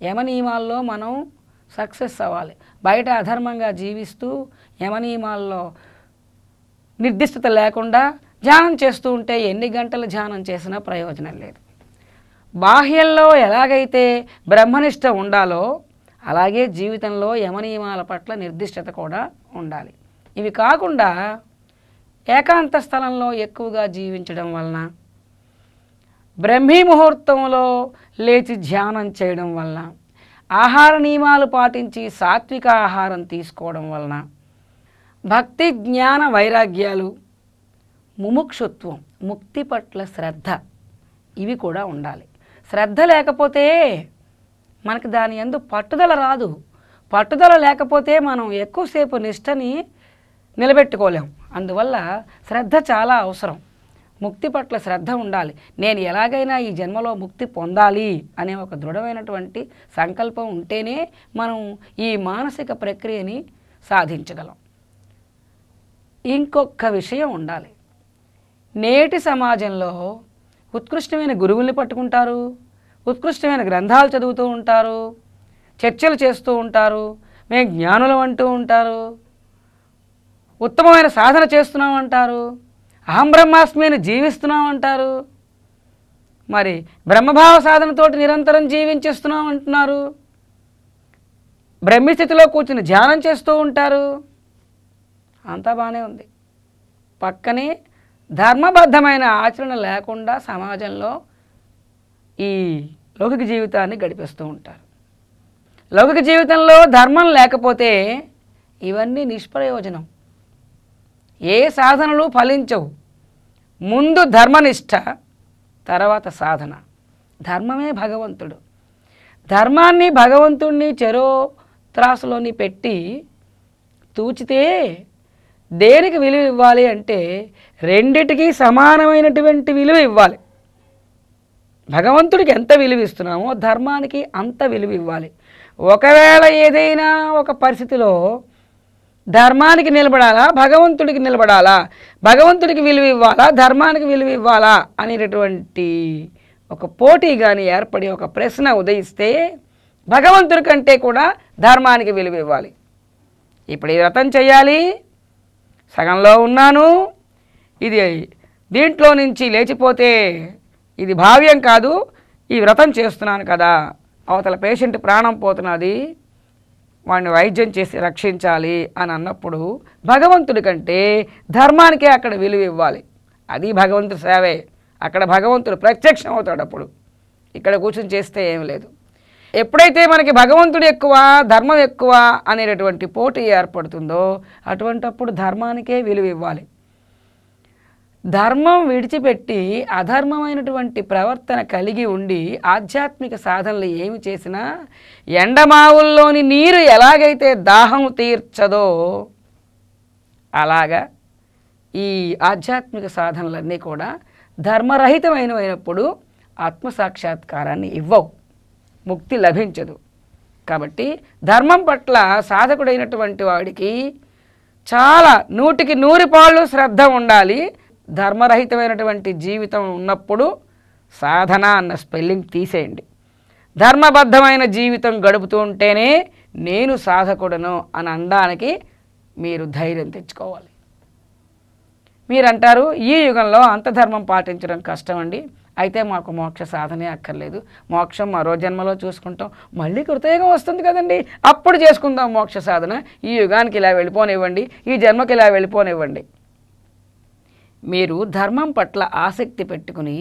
యమనియమాల్లో మనం సక్సెస్ అవ్వాలి బయట అధర్మంగా జీవిస్తూ యమనియమాల్లో నిర్దిష్టత లేకుండా ధ్యానం చేస్తూ ఉంటే ఎన్ని గంటలు ధ్యానం చేసినా ప్రయోజనం లేదు బాహ్యంలో ఎలాగైతే బ్రహ్మనిష్ట ఉండాలో అలాగే జీవితంలో యమనియమాల పట్ల నిర్దిష్టత కూడా ఉండాలి ఇవి కాకుండా ఏకాంత స్థలంలో ఎక్కువగా జీవించడం వలన బ్రహ్మీ ముహూర్తంలో లేచి ధ్యానం చేయడం వలన ఆహార నియమాలు పాటించి సాత్విక ఆహారం తీసుకోవడం వలన భక్తి జ్ఞాన వైరాగ్యాలు ముముక్షుత్వం ముక్తి పట్ల శ్రద్ధ ఇవి కూడా ఉండాలి శ్రద్ధ లేకపోతే మనకి దాని ఎందు పట్టుదల రాదు పట్టుదల లేకపోతే మనం ఎక్కువసేపు నిష్టని నిలబెట్టుకోలేము అందువల్ల శ్రద్ధ చాలా అవసరం ముక్తి పట్ల శ్రద్ధ ఉండాలి నేను ఎలాగైనా ఈ జన్మలో ముక్తి పొందాలి అనే ఒక దృఢమైనటువంటి సంకల్పం ఉంటేనే మనం ఈ మానసిక ప్రక్రియని సాధించగలం ఇంకొక విషయం ఉండాలి నేటి సమాజంలో ఉత్కృష్టమైన గురువుల్ని పట్టుకుంటారు ఉత్కృష్టమైన గ్రంథాలు చదువుతూ ఉంటారు చర్చలు చేస్తూ ఉంటారు మేము జ్ఞానులు అంటూ ఉంటారు ఉత్తమమైన సాధన చేస్తున్నామంటారు అహం బ్రహ్మాస్మిని జీవిస్తున్నామంటారు మరి బ్రహ్మభావ సాధనతోటి నిరంతరం జీవించేస్తున్నాం అంటున్నారు బ్రహ్మస్థితిలో కూర్చుని ధ్యానం చేస్తూ ఉంటారు అంతా బాగానే ఉంది పక్కనే ధర్మబద్ధమైన ఆచరణ లేకుండా సమాజంలో ఈ లౌకిక జీవితాన్ని గడిపిస్తూ ఉంటారు లౌకిక జీవితంలో ధర్మం లేకపోతే ఇవన్నీ నిష్ప్రయోజనం ఏ సాధనలు ఫలించవు ముందు ధర్మనిష్ట తర్వాత సాధన ధర్మమే భగవంతుడు ధర్మాన్ని భగవంతుణ్ణి చెరో త్రాసులోని పెట్టి తూచితే దేనికి విలువ ఇవ్వాలి అంటే రెండిటికి సమానమైనటువంటి విలువ ఇవ్వాలి భగవంతుడికి ఎంత విలువ ఇస్తున్నామో ధర్మానికి అంత విలువ ఇవ్వాలి ఒకవేళ ఏదైనా ఒక పరిస్థితిలో ధర్మానికి నిలబడాలా భగవంతుడికి నిలబడాలా భగవంతుడికి విలువ ఇవ్వాలా ధర్మానికి విలువ ఇవ్వాలా అనేటటువంటి ఒక పోటీ కానీ ఏర్పడి ఒక ప్రశ్న ఉదయిస్తే భగవంతుడి కంటే కూడా ధర్మానికి విలువ ఇవ్వాలి ఇప్పుడు ఈ వ్రతం చేయాలి సగంలో ఉన్నాను ఇది దీంట్లో నుంచి లేచిపోతే ఇది భావ్యం కాదు ఈ వ్రతం చేస్తున్నాను కదా అవతల పేషెంట్ ప్రాణం పోతున్నది వాడిని వైద్యం చేసి రక్షించాలి అని అన్నప్పుడు భగవంతుడి కంటే ధర్మానికే అక్కడ విలువ ఇవ్వాలి అది భగవంతుడి సేవే అక్కడ భగవంతుడు ప్రత్యక్షం అవుతాడు అప్పుడు ఇక్కడ కూర్చొని చేస్తే ఏం లేదు ఎప్పుడైతే మనకి భగవంతుడు ఎక్కువ ధర్మం ఎక్కువ అనేటటువంటి పోటీ ఏర్పడుతుందో అటువంటప్పుడు ధర్మానికే విలువ ఇవ్వాలి ధర్మం విడిచిపెట్టి అధర్మమైనటువంటి ప్రవర్తన కలిగి ఉండి ఆధ్యాత్మిక సాధనలు ఏమి చేసినా ఎండమావుల్లోని నీరు ఎలాగైతే దాహం తీర్చదో అలాగా ఈ ఆధ్యాత్మిక సాధనలన్నీ కూడా ధర్మరహితమైనప్పుడు ఆత్మసాక్షాత్కారాన్ని ఇవ్వవు ముక్తి లభించదు కాబట్టి ధర్మం పట్ల సాధకుడైనటువంటి వాడికి చాలా నూటికి నూరి పాళ్ళు శ్రద్ధ ఉండాలి ధర్మరహితమైనటువంటి జీవితం ఉన్నప్పుడు సాధన అన్న స్పెల్లింగ్ తీసేయండి ధర్మబద్ధమైన జీవితం గడుపుతూ ఉంటేనే నేను సాధకుడను అని అనడానికి మీరు ధైర్యం తెచ్చుకోవాలి మీరంటారు ఈ యుగంలో అంతధర్మం పాటించడం కష్టం అండి అయితే మాకు మోక్ష సాధనే అక్కర్లేదు మోక్షం మరో జన్మలో చూసుకుంటాం మళ్ళీ కృతయుగం వస్తుంది కదండి అప్పుడు చేసుకుందాం మోక్ష సాధన ఈ యుగానికి ఇలా వెళ్ళిపోనివ్వండి ఈ జన్మకి ఇలా వెళ్ళిపోనివ్వండి మీరు ధర్మం పట్ల ఆసక్తి పెట్టుకుని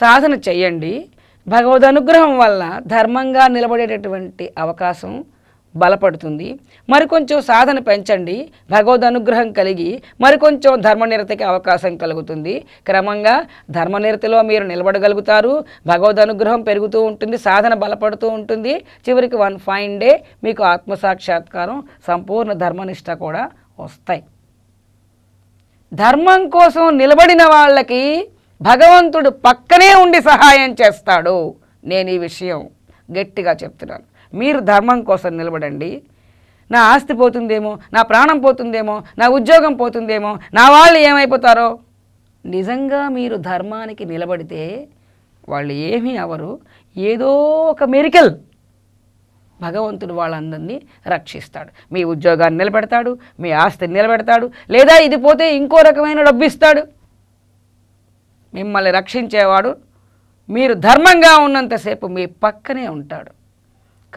సాధన చేయండి భగవద్ అనుగ్రహం వల్ల ధర్మంగా నిలబడేటటువంటి అవకాశం బలపడుతుంది మరికొంచెం సాధన పెంచండి భగవద్ అనుగ్రహం కలిగి మరికొంచెం ధర్మనిరతకి అవకాశం కలుగుతుంది క్రమంగా ధర్మనిరతిలో మీరు నిలబడగలుగుతారు భగవద్ అనుగ్రహం పెరుగుతూ ఉంటుంది సాధన బలపడుతూ ఉంటుంది చివరికి వన్ ఫైన్ డే మీకు ఆత్మసాక్షాత్కారం సంపూర్ణ ధర్మనిష్ట కూడా వస్తాయి ధర్మం కోసం నిలబడిన వాళ్ళకి భగవంతుడు పక్కనే ఉండి సహాయం చేస్తాడు నేను ఈ విషయం గట్టిగా చెప్తున్నాను మీరు ధర్మం కోసం నిలబడండి నా ఆస్తి పోతుందేమో నా ప్రాణం పోతుందేమో నా ఉద్యోగం పోతుందేమో నా వాళ్ళు ఏమైపోతారో నిజంగా మీరు ధర్మానికి నిలబడితే వాళ్ళు ఏమీ అవరు ఏదో ఒక మెరికల్ భగవంతుడు వాళ్ళందరినీ రక్షిస్తాడు మీ ఉద్యోగాన్ని నిలబెడతాడు మీ ఆస్తిని నిలబెడతాడు లేదా ఇది పోతే ఇంకో రకమైన డబ్బు ఇస్తాడు మిమ్మల్ని రక్షించేవాడు మీరు ధర్మంగా ఉన్నంతసేపు మీ పక్కనే ఉంటాడు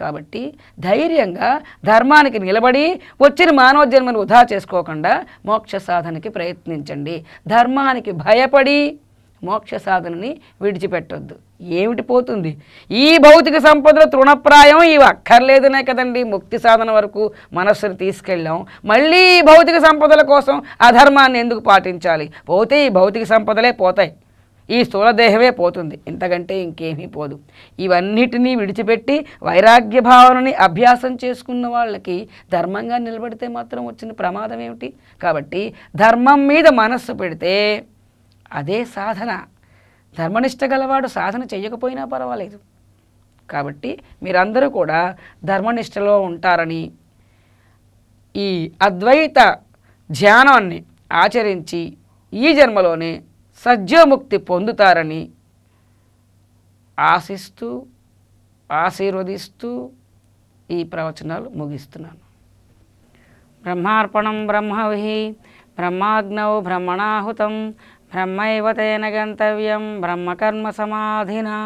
కాబట్టి ధైర్యంగా ధర్మానికి నిలబడి వచ్చిన మానవ జన్మను వృధా చేసుకోకుండా మోక్ష సాధనకి ప్రయత్నించండి ధర్మానికి భయపడి మోక్ష సాధనని విడిచిపెట్టొద్దు ఏమిటి పోతుంది ఈ భౌతిక సంపదల తృణప్రాయం ఇవి అక్కర్లేదునే కదండి ముక్తి సాధన వరకు మనస్సును తీసుకెళ్ళాం మళ్ళీ ఈ భౌతిక సంపదల కోసం అధర్మాన్ని ఎందుకు పాటించాలి పోతే ఈ భౌతిక సంపదలే పోతాయి ఈ స్థూలదేహమే పోతుంది ఇంతకంటే ఇంకేమీ పోదు ఇవన్నిటినీ విడిచిపెట్టి వైరాగ్య భావనని అభ్యాసం చేసుకున్న వాళ్ళకి ధర్మంగా నిలబడితే మాత్రం వచ్చిన ప్రమాదం ఏమిటి కాబట్టి ధర్మం మీద మనస్సు పెడితే అదే సాధన ధర్మనిష్ట గలవాడు సాధన చేయకపోయినా పర్వాలేదు కాబట్టి మీరందరూ కూడా ధర్మనిష్టలో ఉంటారని ఈ అద్వైత ధ్యానాన్ని ఆచరించి ఈ జన్మలోనే సజ్జముక్తి పొందుతారని ఆశిస్తూ ఆశీర్వదిస్తూ ఈ ప్రవచనాలు ముగిస్తున్నాను బ్రహ్మార్పణం బ్రహ్మవి బ్రహ్మాగ్నౌ బ్రహ్మణాహుతం ब्रह्मैव तेन गन्तव्यं ब्रह्मकर्मसमाधिना